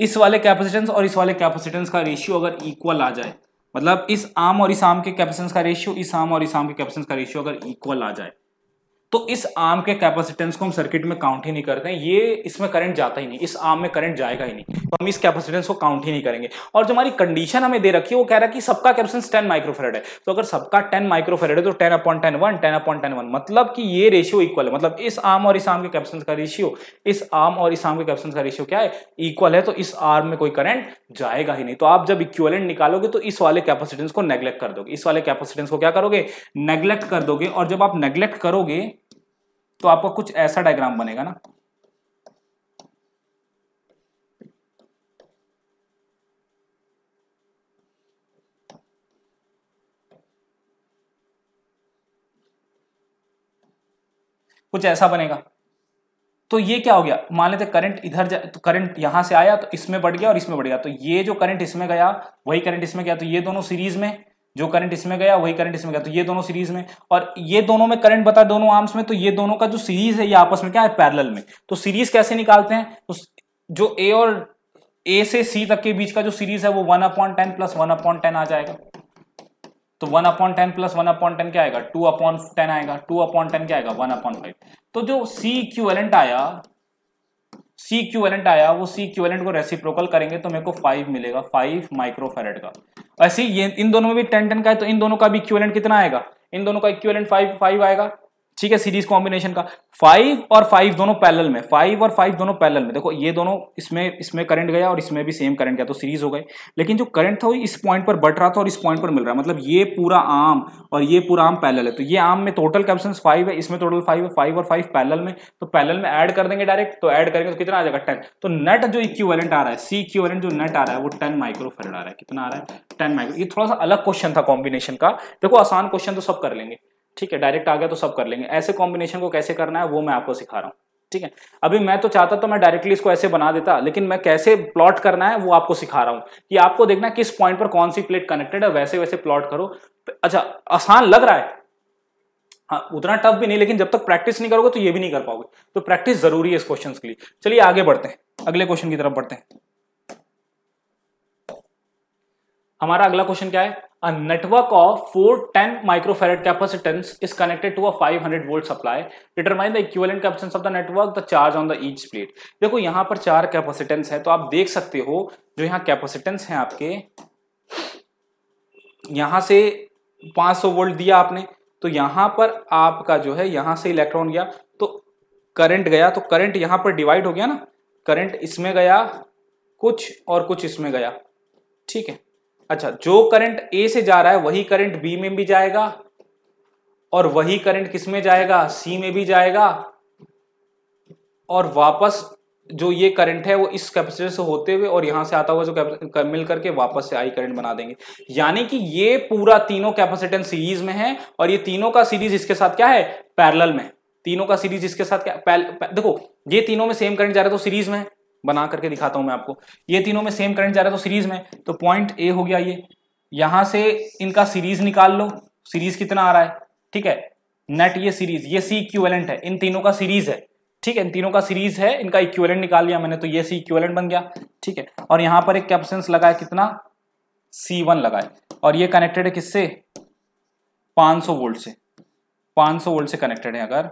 इस वाले कैपेसिटेंस और इस वाले कैपेसिटेंस का रेशियो अगर इक्वल आ जाए मतलब इस आम और इस आम के कैपेसिटेंस का रेशियो इस आम और इस आम के कैपेसिटेंस का रेशियो अगर इक्वल आ जाए तो इस आर्म के कैपेसिटेंस को हम सर्किट में काउंट ही नहीं करते हैं ये इसमें करंट जाता ही नहीं इस आर्म में करंट जाएगा ही नहीं तो हम इस कैपेसिटेंस को काउंट ही नहीं करेंगे और जो हमारी कंडीशन हमें दे रखी है वो कह रहा है कि सबका कैपेसिटेंस टेन माइक्रोफेरेड है तो अगर सबका टेन माइक्रोफेरेड है तो ten upon ten one ten upon ten one मतलब कि ये रेशियो इक्वल है मतलब इस आर्म और इस आर्म के कैपेसिटेंस का रेशियो इस आर्म और इस आर्म के कैपेसिटेंस का रेशियो क्या है इक्वल है तो इस आर्म में कोई करंट जाएगा ही नहीं तो आप जब इक्वलेंट निकालोगे तो इस वाले कैपेसिटेंस को नेग्लेक्ट कर दोगे इस वाले कैपेसिटेंस को क्या करोगे नेग्लेक्ट कर दोगे और जब आप नेग्लेक्ट करोगे तो आपका कुछ ऐसा डायग्राम बनेगा ना कुछ ऐसा बनेगा तो ये क्या हो गया मान लेते करंट इधर तो करंट यहां से आया तो इसमें बढ़ गया और इसमें बढ़ गया तो ये जो करंट इसमें गया वही करंट इसमें गया तो ये दोनों सीरीज में जो करंट इसमें गया वही करंट इसमें गया तो ये दोनों सीरीज में और ये दोनों में करंट बता दोनों आर्म्स में तो ये दोनों का जो सीरीज है ये आपस में क्या है पैरेलल में तो सीरीज कैसे निकालते हैं तो जो ए और ए से सी तक के बीच का जो सीरीज है वो one upon ten plus one upon ten आ जाएगा तो one upon ten plus one upon ten क्या आएगा टू अपॉन टेन आएगा टू अपॉन टेन क्या आएगा वन अपॉन फाइव तो जो सी इक्वेलेंट आया सी क्यूएलेंट आया वो सी एलेंट को रेसिप्रोकल करेंगे तो मेरे को फाइव मिलेगा फाइव माइक्रोफेरेट का ऐसे ये इन दोनों में भी टेन टेन का है तो इन दोनों का भी क्यूएलेंट कितना आएगा इन दोनों का इक्वेलेंट फाइव फाइव आएगा ठीक है सीरीज कॉम्बिनेशन का फाइव और फाइव दोनों पैरेलल में फाइव और फाइव दोनों पैरेलल में देखो ये दोनों इसमें इसमें करंट गया और इसमें भी सेम करंट गया तो सीरीज हो गए लेकिन जो करंट था वो इस पॉइंट पर बढ़ रहा था और इस पॉइंट पर मिल रहा है मतलब ये पूरा आम और ये पूरा आम पैरेलल है तो ये आम में टोटल कैप्शन फाइव है इसमें टोटल फाइव है फाइव और फाइव पैरेलल में तो पैरेलल में एड कर देंगे डायरेक्ट तो एड करेंगे तो कितना आ जाएगा टेन तो नेट जो इक्वेलेंट आ रहा है सी इक्वेलेंट जो नेट आ रहा है वो टेन फेड आ रहा है कितना आ रहा है टेन माइक्रो ये थोड़ा सा अलग क्वेश्चन था कॉम्बिनेशन का देखो आसान क्वेश्चन तो सब कर लेंगे ठीक है डायरेक्ट आ गया तो सब कर लेंगे ऐसे कॉम्बिनेशन को कैसे करना है वो मैं आपको सिखा रहा हूँ ठीक है अभी मैं तो चाहता तो मैं डायरेक्टली इसको ऐसे बना देता लेकिन मैं कैसे प्लॉट करना है वो आपको सिखा रहा हूँ कि आपको देखना किस पॉइंट पर कौन सी प्लेट कनेक्टेड है वैसे वैसे प्लॉट करो अच्छा आसान लग रहा है हाँ उतना टफ भी नहीं लेकिन जब तक प्रैक्टिस नहीं करोगे तो ये भी नहीं कर पाओगे तो प्रैक्टिस जरूरी है इस क्वेश्चन के लिए चलिए आगे बढ़ते हैं अगले क्वेश्चन की तरफ बढ़ते हैं हमारा अगला क्वेश्चन क्या है A network of 410 microfarad capacitance is connected to a 500 volt supply. Determine the equivalent capacitance of the network, the charge on the each plate. देखो यहाँ पर चार कैपेसिटेंस है तो आप देख सकते हो जो यहाँ कैपेसिटेंस है आपके यहाँ से 500 volt दिया आपने तो यहाँ पर आपका जो है यहाँ से electron गया तो current गया तो current यहाँ पर divide हो गया ना current इसमें गया कुछ और कुछ इसमें गया ठीक है अच्छा जो करंट ए से जा रहा है वही करंट बी में भी जाएगा और वही करंट किस में जाएगा सी में भी जाएगा और वापस जो ये करंट है वो इस कैपेसिटर से होते हुए और यहां से आता हुआ जो मिल करके वापस से आई करंट बना देंगे यानी कि ये पूरा तीनों कैपेसिटेंस सीरीज में है और ये तीनों का सीरीज इसके साथ क्या है पैरल में तीनों का सीरीज इसके साथ क्या पैल, पैल, देखो ये तीनों में सेम करंट जा रहा है तो सीरीज में है बना करके दिखाता हूं मैं आपको ये तीनों में सेम करंट जा रहा है तो सीरीज में तो पॉइंट ए हो गया ये यहां से इनका सीरीज निकाल लो सीरीज कितना आ रहा है ठीक है नेट ये सीरीज ये सी इक्वेलेंट है इन तीनों का सीरीज है ठीक है इन तीनों का सीरीज है इनका इक्वेलेंट निकाल लिया मैंने तो ये सी इक्वेलेंट बन गया ठीक है और यहां पर एक कैप्सेंस लगाए कितना सी वन लगाए और ये कनेक्टेड है किससे 500 वोल्ट से 500 वोल्ट से कनेक्टेड है अगर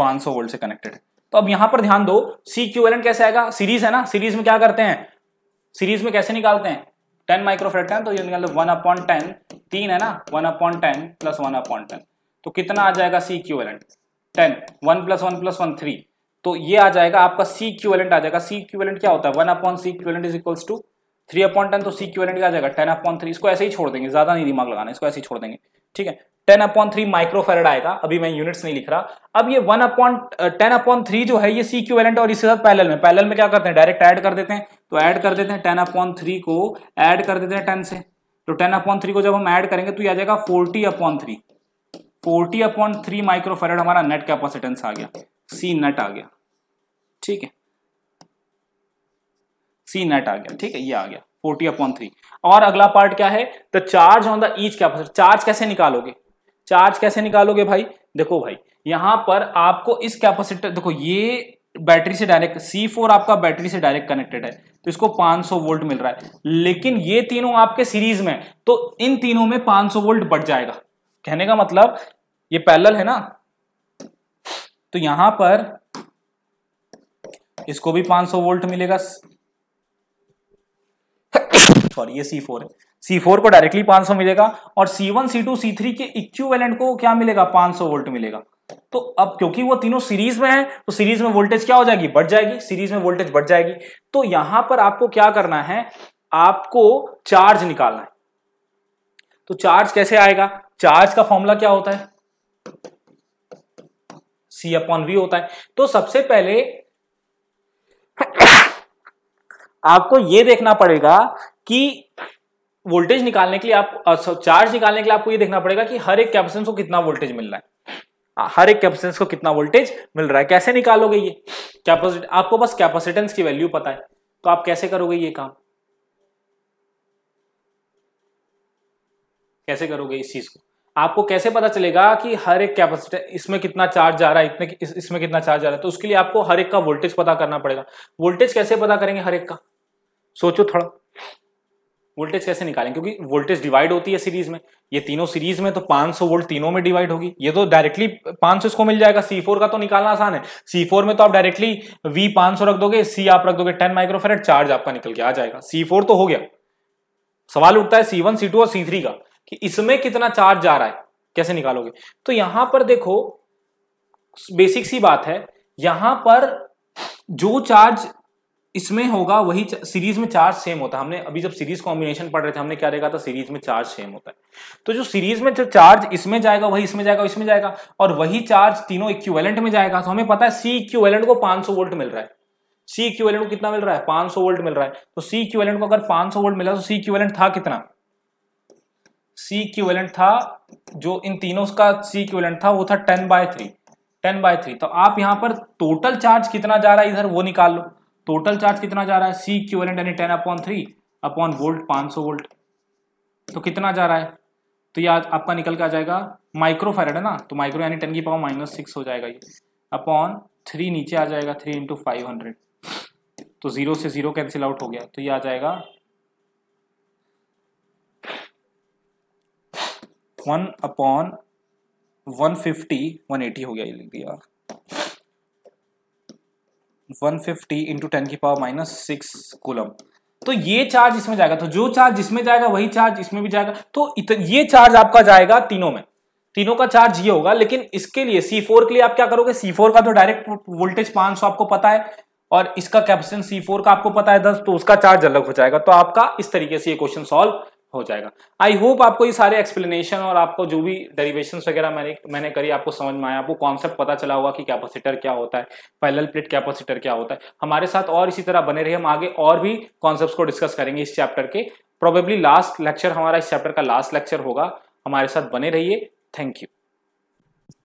500 वोल्ट से कनेक्टेड है तो अब यहां पर ध्यान दो सी क्यूएलेंट कैसे आएगा सीरीज है ना सीरीज में क्या करते हैं सीरीज में कैसे निकालते हैं टेन माइक्रोफेट है तो ये निकाल वन अपॉइंट टेन तीन है ना one upon ten plus one upon ten तो कितना आ जाएगा C equivalent ten one plus one plus one three तो ये आ जाएगा आपका सी क्यूएलेंट आ जाएगा सी क्यूएलेंट क्या होता है one upon C equivalent is equals to three upon ten तो सी क्यूएलेंट क्या आ जाएगा टेन अपॉइंट थ्री इसको ऐसे ही छोड़ देंगे ज्यादा नहीं दिमाग लगाना इसको ऐसे ही छोड़ देंगे ठीक है टेन अपॉन थ्री माइक्रोफेरेड आएगा अभी मैं यूनिट्स नहीं लिख रहा अब ये one upon ten upon three जो है ये सी क्यूवेलेंट और इसके साथ पैरेलल में पैरेलल में क्या करते हैं डायरेक्ट ऐड कर देते हैं तो ऐड कर देते हैं टेन अपॉन थ्री को ऐड कर देते हैं टेन से तो टेन अपॉन थ्री को जब हम ऐड करेंगे तो यह आ जाएगा forty upon three forty upon three microfarad हमारा नेट कैपेसिटेंस आ गया सी नेट आ गया ठीक है सी नेट आ गया ठीक है ये आ गया फोर्टी अपॉन थ्री और अगला पार्ट क्या है the charge on the each capacitor charge कैसे निकालोगे चार्ज कैसे निकालोगे भाई देखो भाई यहां पर आपको इस कैपेसिटर देखो ये बैटरी से डायरेक्ट सी फोर आपका बैटरी से डायरेक्ट कनेक्टेड है तो इसको 500 वोल्ट मिल रहा है लेकिन ये तीनों आपके सीरीज में तो इन तीनों में 500 वोल्ट बढ़ जाएगा कहने का मतलब ये पैरेलल है ना तो यहां पर इसको भी 500 वोल्ट मिलेगा सॉरी ये सी फोर है सी फोर को डायरेक्टली 500 मिलेगा और C one C two C three के इक्विवेलेंट को क्या मिलेगा 500 वोल्ट मिलेगा तो अब क्योंकि वो तीनों सीरीज में है तो सीरीज में वोल्टेज क्या हो जाएगी बढ़ जाएगी सीरीज में वोल्टेज बढ़ जाएगी तो यहां पर आपको क्या करना है आपको चार्ज निकालना है तो चार्ज कैसे आएगा चार्ज का फॉर्मूला क्या होता है सी अपॉन वी होता है तो सबसे पहले आपको यह देखना पड़ेगा कि वोल्टेज निकालने के लिए आप चार्ज निकालने के लिए आपको ये देखना पड़ेगा कि हर एक कैप्सेंस को कितना वोल्टेज मिल रहा है हाँ, हर एक कैपेसिटेंस को कितना वोल्टेज मिल रहा है कैसे निकालोगे ये कैपेसिटी आपको बस कैपेसिटेंस की वैल्यू पता है तो आप कैसे करोगे ये काम कैसे करोगे इस चीज को आपको कैसे पता चलेगा कि हर एक कैपेसिटर इसमें कितना चार्ज जा रहा है इतने इस, इसमें कितना चार्ज जा रहा है तो उसके लिए आपको हर एक का वोल्टेज पता करना पड़ेगा वोल्टेज कैसे पता करेंगे हर एक का सोचो थोड़ा वोल्टेज कैसे निकालें क्योंकि वोल्टेज डिवाइड होती है सीरीज में ये तीनों सीरीज में तो 500 वोल्ट तीनों में डिवाइड होगी ये तो डायरेक्टली 500 इसको मिल जाएगा C4 का तो निकालना आसान है C4 में तो आप डायरेक्टली V 500 रख दोगे C आप रख दोगे 10 माइक्रोफेरेट चार्ज आपका निकल के आ जाएगा C4 तो हो गया सवाल उठता है सी वन और सी का कि इसमें कितना चार्ज जा रहा है कैसे निकालोगे तो यहां पर देखो बेसिक सी बात है यहां पर जो चार्ज इसमें होगा वही सीरीज में चार्ज सेम होता है हमने अभी जब सीरीज कॉम्बिनेशन पढ़ रहे थे हमने क्या देखा था सीरीज में चार्ज सेम होता है तो जो सीरीज में जो चार्ज इसमें जाएगा वही इसमें जाएगा इसमें जाएगा और वही चार्ज तीनों इक्वेलेंट में जाएगा तो हमें पता है सी इक्वेलेंट को 500 वोल्ट मिल रहा है सी इक्वेलेंट को कितना मिल रहा है 500 वोल्ट मिल रहा है तो सी इक्वेलेंट को अगर सौ वोल्ट मिला तो सी इक्वेलेंट था कितना सी इक्वेलेंट था जो इन तीनों का सी इक्वेलेंट था वो था ten by three ten by three तो आप यहां पर टोटल चार्ज कितना जा रहा है इधर वो निकाल लो टोटल चार्ज कितना जा रहा है सी इक्वेलेंट यानी ten upon three upon volt पाँच सौ वोल्ट तो कितना जा रहा है तो ये आपका निकल के आ जाएगा माइक्रो फैरेड है ना तो माइक्रो यानी टेन की पावर माइनस सिक्स हो जाएगा ये अपॉन थ्री नीचे आ जाएगा थ्री इंटू फाइव हंड्रेड तो जीरो से जीरो कैंसिल आउट हो गया तो ये आ जाएगा one upon one fifty one eighty हो गया ये लिख दिया 150 इंटू टेन की पावर माइनस सिक्स कोलम तो ये चार्ज इसमें जाएगा तो जो चार्ज इसमें जाएगा वही चार्ज इसमें भी जाएगा तो ये चार्ज आपका जाएगा तीनों में तीनों का चार्ज ये होगा लेकिन इसके लिए C4 के लिए आप क्या करोगे C4 का तो डायरेक्ट वोल्टेज 500 आपको पता है और इसका कैपेसिटेंस C4 का आपको पता है दस तो उसका चार्ज अलग हो जाएगा तो आपका इस तरीके से ये क्वेश्चन सॉल्व हो जाएगा आई होप आपको ये सारे एक्सप्लेनेशन और आपको जो भी डेरिवेशन वगैरह मैंने मैंने करी आपको समझ में आया आपको कॉन्सेप्ट पता चला होगा कि कैपेसिटर क्या होता है पैलल प्लेट कैपेसिटर क्या होता है हमारे साथ और इसी तरह बने रहे हम आगे और भी कॉन्सेप्ट को डिस्कस करेंगे इस चैप्टर के प्रोबेबली लास्ट लेक्चर हमारा इस चैप्टर का लास्ट लेक्चर होगा हमारे साथ बने रहिए थैंक यू